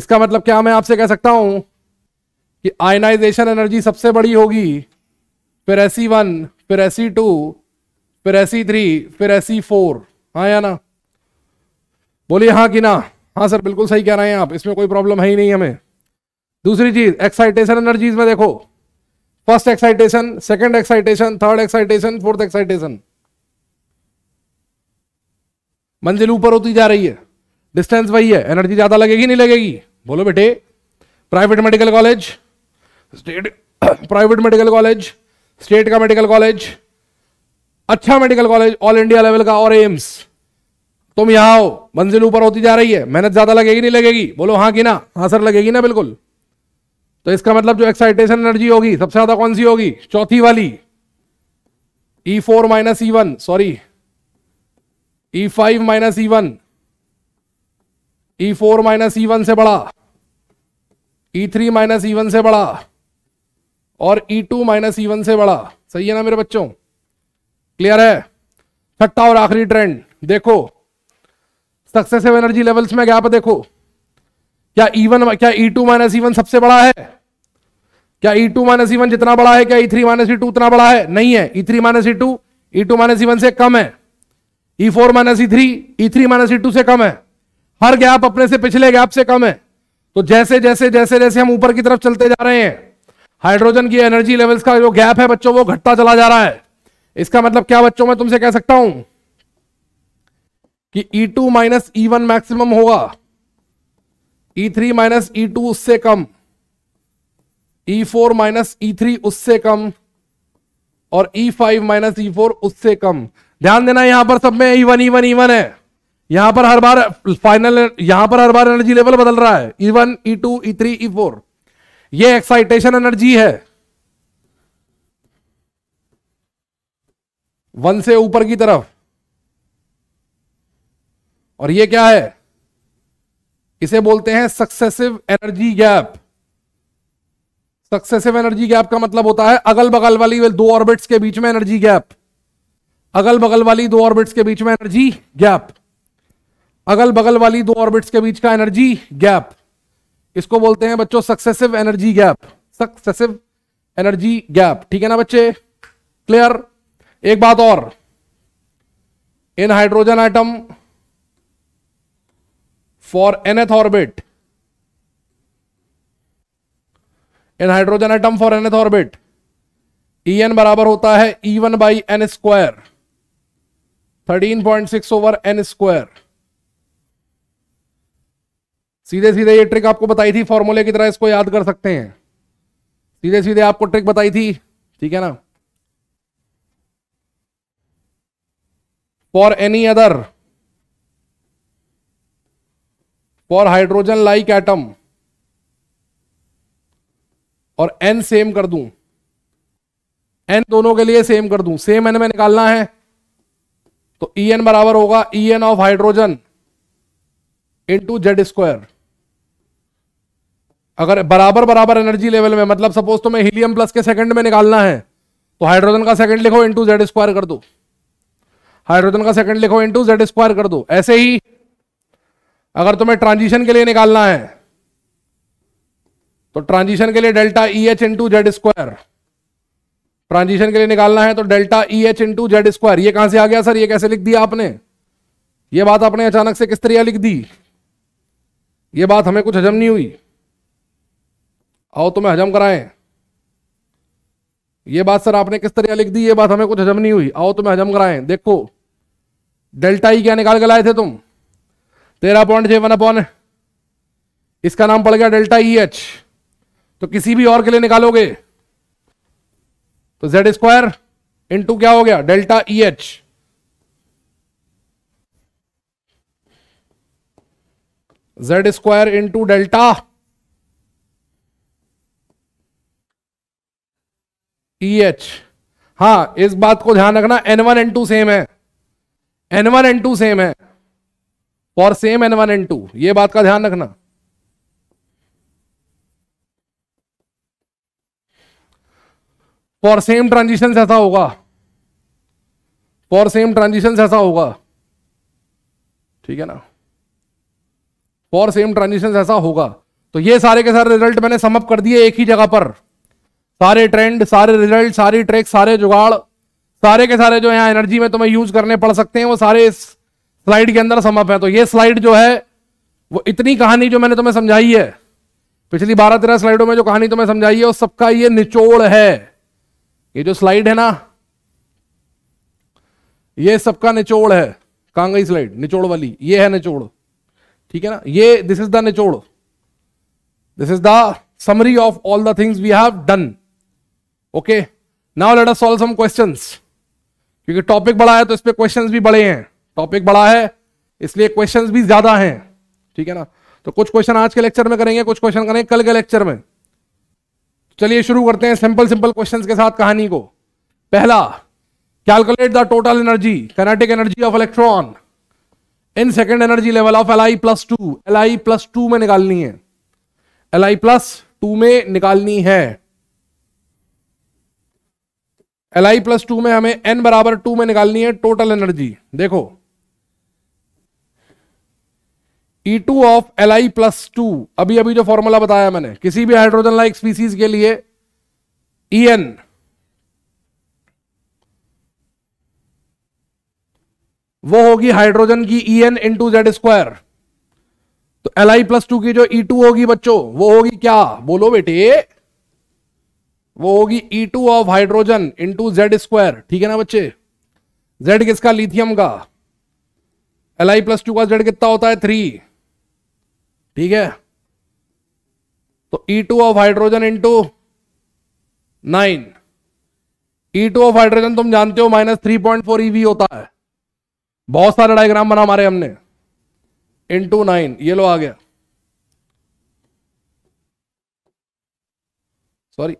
इसका मतलब क्या मैं आपसे कह सकता हूं कि आयनाइजेशन एनर्जी सबसे बड़ी होगी फिर एसी वन फिर एसी टू फिर एसी थ्री फिर एसी फोर हाँ या ना बोलिए हाँ कि ना हाँ सर बिल्कुल सही कह रहे हैं आप इसमें कोई प्रॉब्लम है ही नहीं हमें दूसरी चीज एक्साइटेशन एनर्जीज में देखो first excitation second excitation third excitation fourth excitation मंजिल ऊपर होती जा रही है डिस्टेंस वही है एनर्जी ज्यादा लगेगी नहीं लगेगी बोलो बेटे private medical college state private medical college state का मेडिकल कॉलेज अच्छा medical college all India level का और एम्स तुम यहां आओ मंजिल ऊपर होती जा रही है मेहनत ज्यादा लगेगी नहीं लगेगी बोलो हाँ कि ना हाँ सर लगेगी ना बिल्कुल तो इसका मतलब जो एक्साइटेशन एनर्जी होगी सबसे ज्यादा कौन सी होगी चौथी वाली E four minus E one sorry E five minus E one E four minus E one से बड़ा E three minus E one से बड़ा और E two minus E one से बड़ा सही है ना मेरे बच्चों क्लियर है छठा और आखिरी ट्रेंड देखो सक्सेसिव एनर्जी लेवल्स में गैप देखो क्या ई e वन क्या E two minus E one सबसे बड़ा है क्या E e two minus E e जितना बड़ा है क्या E e three minus E two उतना बड़ा है नहीं है E three minus E two E two minus E से कम है E four minus E three E three minus E two से कम है हर गैप अपने से पिछले गैप से कम है तो जैसे जैसे जैसे जैसे हम ऊपर की तरफ चलते जा रहे हैं हाइड्रोजन की एनर्जी लेवल्स का जो गैप है बच्चों वो घटता चला जा रहा है इसका मतलब क्या बच्चों मैं तुमसे कह सकता हूं कि E two minus E one maximum होगा E three minus E two उससे कम E4 four minus E three उससे कम और E five minus E four उससे कम ध्यान देना यहां पर सब में इवन इवन इवन है यहां पर हर बार फाइनल यहां पर हर बार एनर्जी लेवल बदल रहा है E one E two E three E four ये एक्साइटेशन एनर्जी है वन से ऊपर की तरफ और ये क्या है इसे बोलते हैं successive energy gap successive energy gap का मतलब होता है अगल बगल वाली दो ऑर्बिट्स के बीच में एनर्जी गैप अगल बगल वाली दो ऑर्बिट्स के बीच में एनर्जी गैप अगल बगल वाली दो ऑर्बिट्स के बीच का एनर्जी गैप इसको बोलते हैं बच्चों successive energy gap successive energy gap ठीक है ना बच्चे क्लियर एक बात और in hydrogen atom for nth orbit in hydrogen atom for nth orbit E N बराबर होता है E one by N square thirteen point six over n square सीधे सीधे ये ट्रिक आपको बताई थी फॉर्मूले की तरह इसको याद कर सकते हैं सीधे सीधे आपको ट्रिक बताई थी ठीक है ना for any other for hydrogen like atom और एन सेम कर दूं एन दोनों के लिए सेम कर दूं सेम एन में निकालना है तो ई एन बराबर होगा E n of hydrogen into Z square अगर बराबर बराबर एनर्जी लेवल में मतलब सपोज तो मैं हीलियम प्लस के सेकंड में निकालना है तो हाइड्रोजन का सेकंड लिखो इंटू जेड स्क्वायर कर दो हाइड्रोजन का सेकंड लिखो इंटू जेड स्क्वायर कर दो ऐसे ही अगर तुम्हें ट्रांजिशन के लिए निकालना है तो ट्रांजिशन के लिए delta E H into Z square transition के लिए निकालना है तो delta E H into Z square ये कहां से आ गया सर ये कैसे लिख दिया आपने ये बात आपने अचानक से किस तरह लिख दी ये बात हमें कुछ हजम नहीं हुई आओ तो मैं हजम कराए ये बात सर आपने किस तरह लिख दी ये बात हमें कुछ हजम नहीं हुई आओ तो मैं हजम कराए देखो डेल्टा ई e क्या निकाल के लाए थे तुम तेरह पॉइंट छः वन अपॉन इसका नाम पड़ गया डेल्टा ई एच तो किसी भी और के लिए निकालोगे तो जेड स्क्वायर इंटू क्या हो गया delta E H Z square into delta E H हां इस बात को ध्यान रखना N one N two same है N one N two same है और same N one N two ये बात का ध्यान रखना फॉर सेम ट्रांजिशन ऐसा होगा फॉर सेम ट्रांजिशन ऐसा होगा ठीक है ना फॉर सेम ट्रांजिशन ऐसा होगा तो ये सारे के सारे रिजल्ट मैंने समअप कर दिए एक ही जगह पर सारे ट्रेंड सारे रिजल्ट सारी ट्रैक सारे जुगाड़ सारे के सारे जो है एनर्जी में तुम्हें यूज करने पड़ सकते हैं वो सारे इस स्लाइड के अंदर समअप है तो ये स्लाइड जो है वो इतनी कहानी जो मैंने तुम्हें समझाई है पिछली बारह तेरह स्लाइडों में जो कहानी तुम्हें समझाई है वो सबका ये निचोड़ है ये जो स्लाइड है ना ये सबका निचोड़ है कांगई स्लाइड निचोड़ वाली ये है निचोड़ ठीक है ना ये दिस इज द निचोड़ this is the summary of all the things we have done okay now let us solve some questions क्योंकि टॉपिक बड़ा है तो इस पर क्वेश्चन भी बड़े हैं टॉपिक बड़ा है इसलिए क्वेश्चन भी ज्यादा हैं ठीक है ना तो कुछ क्वेश्चन आज के लेक्चर में करेंगे कुछ क्वेश्चन करेंगे कल के लेक्चर में चलिए शुरू करते हैं सिंपल सिंपल क्वेश्चंस के साथ कहानी को पहला calculate the total energy kinetic energy of electron in second energy level of L I plus two L I plus two में निकालनी है एल आई प्लस टू में निकालनी है एल आई प्लस टू में हमें एन बराबर टू में निकालनी है टोटल एनर्जी देखो E two of L I plus two अभी अभी जो फॉर्मूला बताया मैंने किसी भी हाइड्रोजन लाइक स्पीसीज के लिए ई e एन वो होगी हाइड्रोजन की E N two Z square तो एल आई प्लस टू की जो ई e टू होगी बच्चों वो होगी क्या बोलो बेटे वो होगी E two of hydrogen into Z square ठीक है ना बच्चे जेड किसका लिथियम का एल आई प्लस टू का जेड कितना होता है थ्री ठीक है तो E two of hydrogen into nine E two of hydrogen तुम जानते हो minus three point four eV होता है बहुत सारे डायग्राम बना हमारे हमने इंटू नाइन ये लो आ गया sorry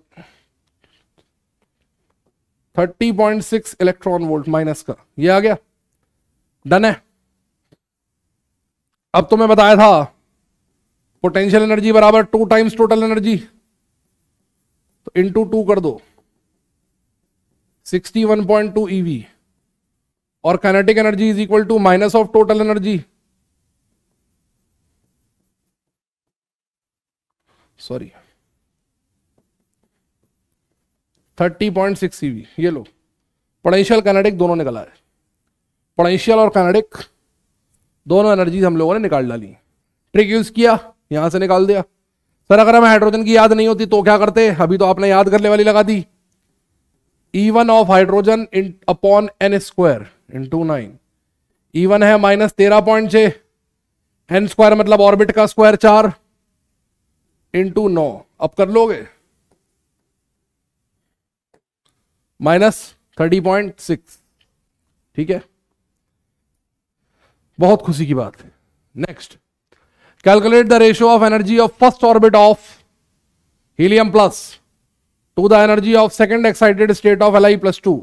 thirty point six electron volt minus का ये आ गया डन है अब तुम्हें तो बताया था पोटेंशियल एनर्जी बराबर टू टाइम्स टोटल एनर्जी तो इंटू टू कर दो 61.2 ईवी e और kinetic energy is equal to minus of total energy sorry 30.6 eV ये लो पोटेंशियल काइनेटिक दोनों निकला है पोटेंशियल और काइनेटिक दोनों एनर्जीज हम लोगों ने निकाल डाली ट्रिक यूज किया यहां से निकाल दिया सर अगर हमें हाइड्रोजन की याद नहीं होती तो क्या करते अभी तो आपने याद करने वाली लगा दी E one of hydrogen in upon N square into nine E one है माइनस तेरह पॉइंट छ एन स्क्वायर मतलब ऑर्बिट का स्क्वायर चार इन टू नौ अब कर लोगे माइनस थर्टी पॉइंट सिक्स ठीक है बहुत खुशी की बात है next Calculate the ratio of energy of first orbit of helium plus to the energy of second excited state of Li plus 2.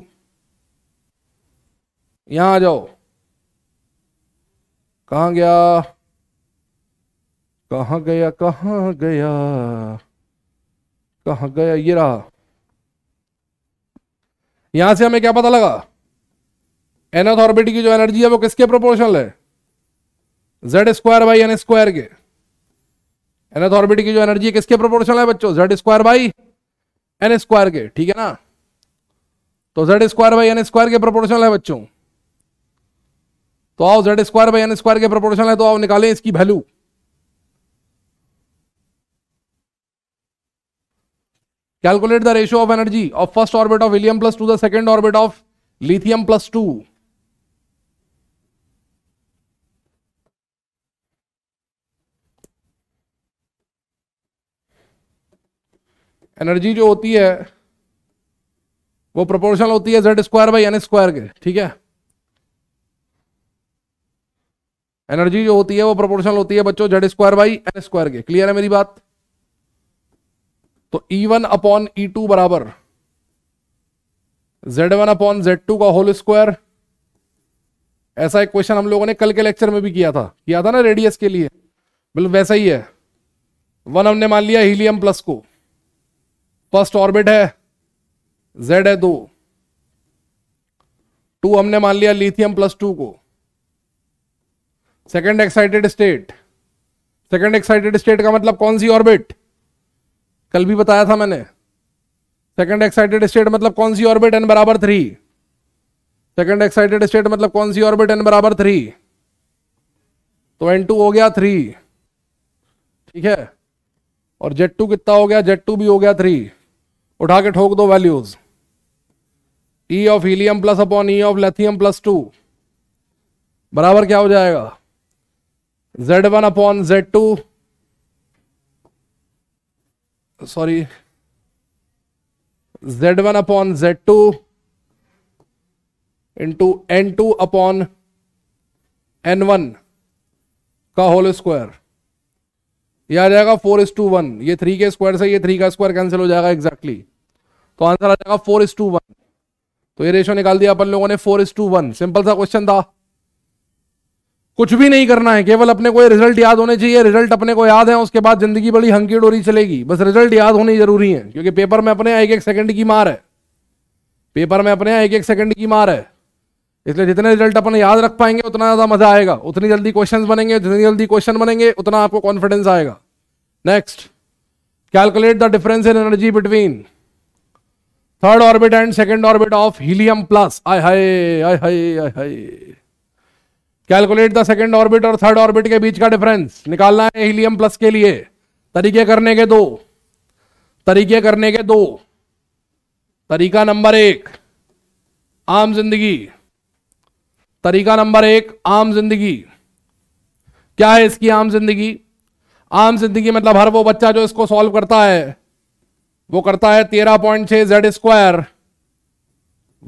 यहां आ जाओ कहा गया कहा गया कहा गया कहा गया ये रहा यहां से हमें क्या पता लगा एनथ ऑर्बिट की जो एनर्जी है वो किसके प्रोपोर्शनल है Z square by N square के एनथ ऑर्बिट की जो एनर्जी है किसके प्रोपोर्शनल है बच्चों Z square by N square के ठीक है ना तो Z square by N square के प्रोपोर्शनल है बच्चों तो आओ Z square by N square के प्रोपोर्शनल है तो आओ निकालें इसकी value calculate the ratio of energy of first orbit of helium plus two the second orbit of lithium plus two energy जो होती है वो प्रोपोर्शनल होती है Z square by N square के ठीक है एनर्जी जो होती है वो प्रोपोर्शनल होती है बच्चों Z square by N square के क्लियर है मेरी बात तो E one upon E two बराबर Z one upon Z two का होल स्क्वायर ऐसा एक क्वेश्चन हम लोगों ने कल के लेक्चर में भी किया था किया था ना रेडियस के लिए बिल्कुल वैसा ही है वन हमने मान लिया हीलियम प्लस को फर्स्ट ऑर्बिट है जेड है दो टू हमने मान लिया लिथियम प्लस टू को second excited state second excited state का मतलब कौन सी ऑर्बिट कल भी बताया था मैंने सेकंड एक्साइटेड स्टेट मतलब कौन सी ऑर्बिट एन बराबर थ्री सेकंड एक्साइटेड स्टेट मतलब कौन सी ऑर्बिट एन बराबर थ्री तो एन टू हो गया थ्री ठीक है और जेड टू कितना हो गया जेड टू भी हो गया थ्री उठा के ठोक दो values E of helium plus upon E of lithium plus two बराबर क्या हो जाएगा Z one upon Z two sorry Z one upon Z two into N two upon N one का होल स्क्वायर यह आ जाएगा फोर इस टू वन ये three के स्क्वायर से ये थ्री का स्क्वायर कैंसिल हो जाएगा एग्जैक्टली exactly. तो आंसर आ जाएगा फोर इज टू वन तो ये रेशो निकाल दिया अपन लोगों ने four is to one simple सा क्वेश्चन था कुछ भी नहीं करना है केवल अपने को ये रिजल्ट याद होने चाहिए रिजल्ट अपने को याद है उसके बाद जिंदगी बड़ी हंकी डोरी चलेगी बस रिजल्ट याद होनी जरूरी है क्योंकि पेपर में अपने एक एक सेकंड की मार है पेपर में अपने एक एक सेकंड की मार है इसलिए जितने रिजल्ट अपने याद रख पाएंगे उतना ज़्यादा मजा आएगा उतनी जल्दी क्वेश्चन बनेंगे जितनी जल्दी क्वेश्चन बनेंगे उतना आपको कॉन्फिडेंस आएगा next calculate the difference in energy between third orbit and second orbit of helium plus आय हाय आय हाय आय हाय कैलकुलेट द सेकेंड ऑर्बिट और थर्ड ऑर्बिट के बीच का डिफरेंस निकालना है हीलियम प्लस के लिए तरीके करने के दो तरीके करने के दो तरीका नंबर एक आम जिंदगी तरीका नंबर एक आम जिंदगी क्या है इसकी आम जिंदगी आम जिंदगी मतलब हर वो बच्चा जो इसको सॉल्व करता है वो करता है तेरह पॉइंट छह Z square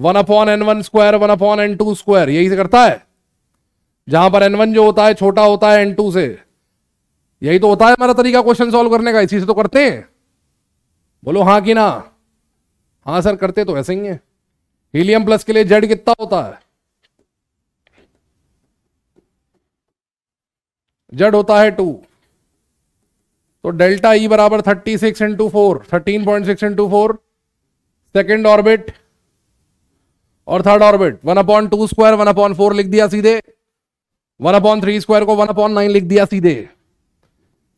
one upon N one square one upon N two square यही से करता है जहां पर एन वन जो होता है छोटा होता है एन टू से यही तो होता है हमारा तरीका क्वेश्चन सॉल्व करने का इसी से तो करते हैं बोलो हाँ कि ना हाँ सर करते तो ऐसे ही है हीलियम प्लस के लिए जेड कितना होता है जेड होता है टू तो डेल्टा ई e बराबर thirty six into four thirteen point six into four second orbit और third orbit one upon two square one upon four लिख दिया सीधे वन अपॉन थ्री स्क्वायर को वन अपॉन नाइन लिख दिया सीधे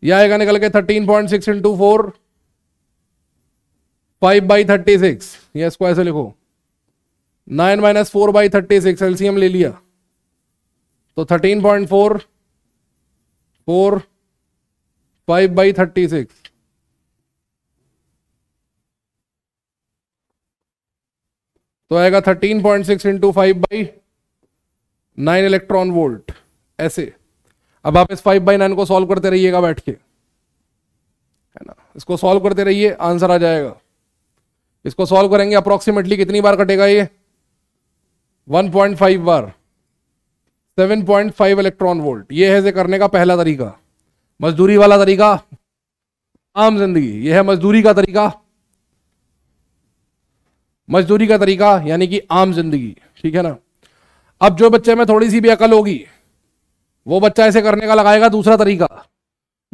यह आएगा निकल के thirteen point six into four five by thirty six यह स्क्वायर से लिखो nine minus four by thirty six LCM ले लिया तो thirteen point four four five by thirty six तो आएगा thirteen point six into five by nine electron volt ऐसे अब आप इस फाइव बाई नाइन को सॉल्व करते रहिएगा बैठ के है ना इसको सॉल्व करते रहिए आंसर आ जाएगा इसको सॉल्व करेंगे अप्रोक्सीमेटली कितनी बार कटेगा ये 1.5 बार 7.5 इलेक्ट्रॉन वोल्ट ये है इसे करने का पहला तरीका मजदूरी वाला तरीका आम जिंदगी यह है मजदूरी का तरीका मजदूरी का तरीका यानी कि आम जिंदगी ठीक है ना अब जो बच्चे में थोड़ी सी भी अकल होगी वो बच्चा ऐसे करने का लगाएगा दूसरा तरीका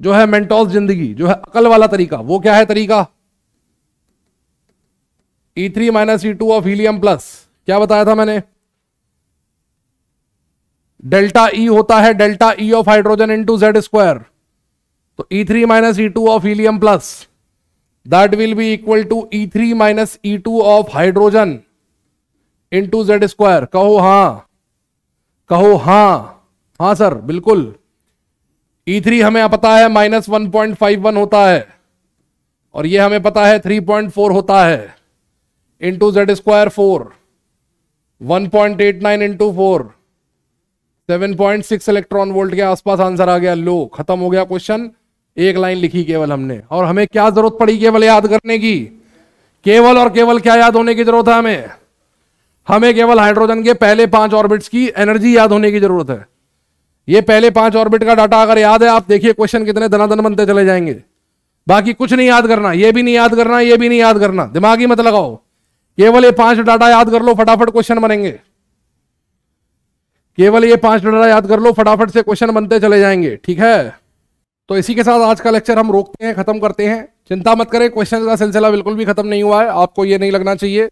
जो है मेंटोल जिंदगी जो है अकल वाला तरीका वो क्या है तरीका E three minus E two of helium plus क्या बताया था मैंने डेल्टा ई e होता है delta E of hydrogen into Z square तो E three minus E two of helium plus that will be equal to E three minus E two of hydrogen into Z square कहो हां कहो हां हां sir बिल्कुल ई e three हमें पता है minus one point five one होता है और ये हमें पता है थ्री पॉइंट फोर होता है into Z square four one point eight nine into four seven point six electron volt के आसपास आंसर आ गया लो खत्म हो गया क्वेश्चन एक लाइन लिखी केवल हमने और हमें क्या जरूरत पड़ी केवल याद करने की केवल और केवल क्या याद होने की जरूरत है हमें हमें केवल हाइड्रोजन के पहले पांच ऑर्बिट्स की एनर्जी याद होने की जरूरत है ये पहले पांच ऑर्बिट का डाटा अगर याद है आप देखिए क्वेश्चन कितने धनाधन बनते चले जाएंगे बाकी कुछ नहीं याद करना ये भी नहीं याद करना ये भी नहीं याद करना दिमाग ही मत लगाओ केवल ये पांच डाटा याद कर लो फटाफट क्वेश्चन बनेंगे केवल ये पांच डाटा याद कर लो फटाफट से क्वेश्चन बनते चले जाएंगे ठीक है तो इसी के साथ आज का लेक्चर हम रोकते हैं खत्म करते हैं चिंता मत करें क्वेश्चन का सिलसिला बिल्कुल भी खत्म नहीं हुआ है आपको ये नहीं लगना चाहिए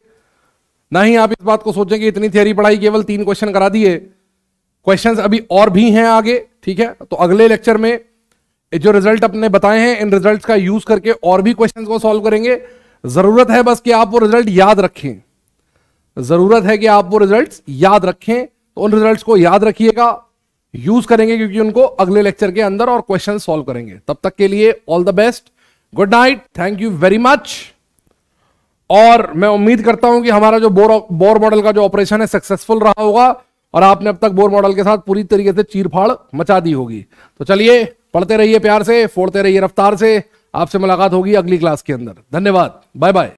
ना ही आप इस बात को सोचें कि इतनी थियरी पढ़ाई केवल तीन क्वेश्चन करा दिए क्वेश्चन अभी और भी हैं आगे ठीक है तो अगले लेक्चर में जो रिजल्ट अपने बताए हैं इन रिजल्ट का यूज करके और भी क्वेश्चन को सॉल्व करेंगे जरूरत है बस कि आप वो रिजल्ट याद रखें जरूरत है कि आप वो रिजल्ट याद रखें तो उन रिजल्ट को याद रखिएगा यूज करेंगे क्योंकि उनको अगले लेक्चर के अंदर और क्वेश्चन सॉल्व करेंगे तब तक के लिए all the best good night thank you very much और मैं उम्मीद करता हूं कि हमारा जो बोर बोर मॉडल का जो ऑपरेशन है सक्सेसफुल रहा होगा और आपने अब तक बोर मॉडल के साथ पूरी तरीके से चीरफाड़ मचा दी होगी तो चलिए पढ़ते रहिए प्यार से फोड़ते रहिए रफ्तार से आपसे मुलाकात होगी अगली क्लास के अंदर धन्यवाद बाय बाय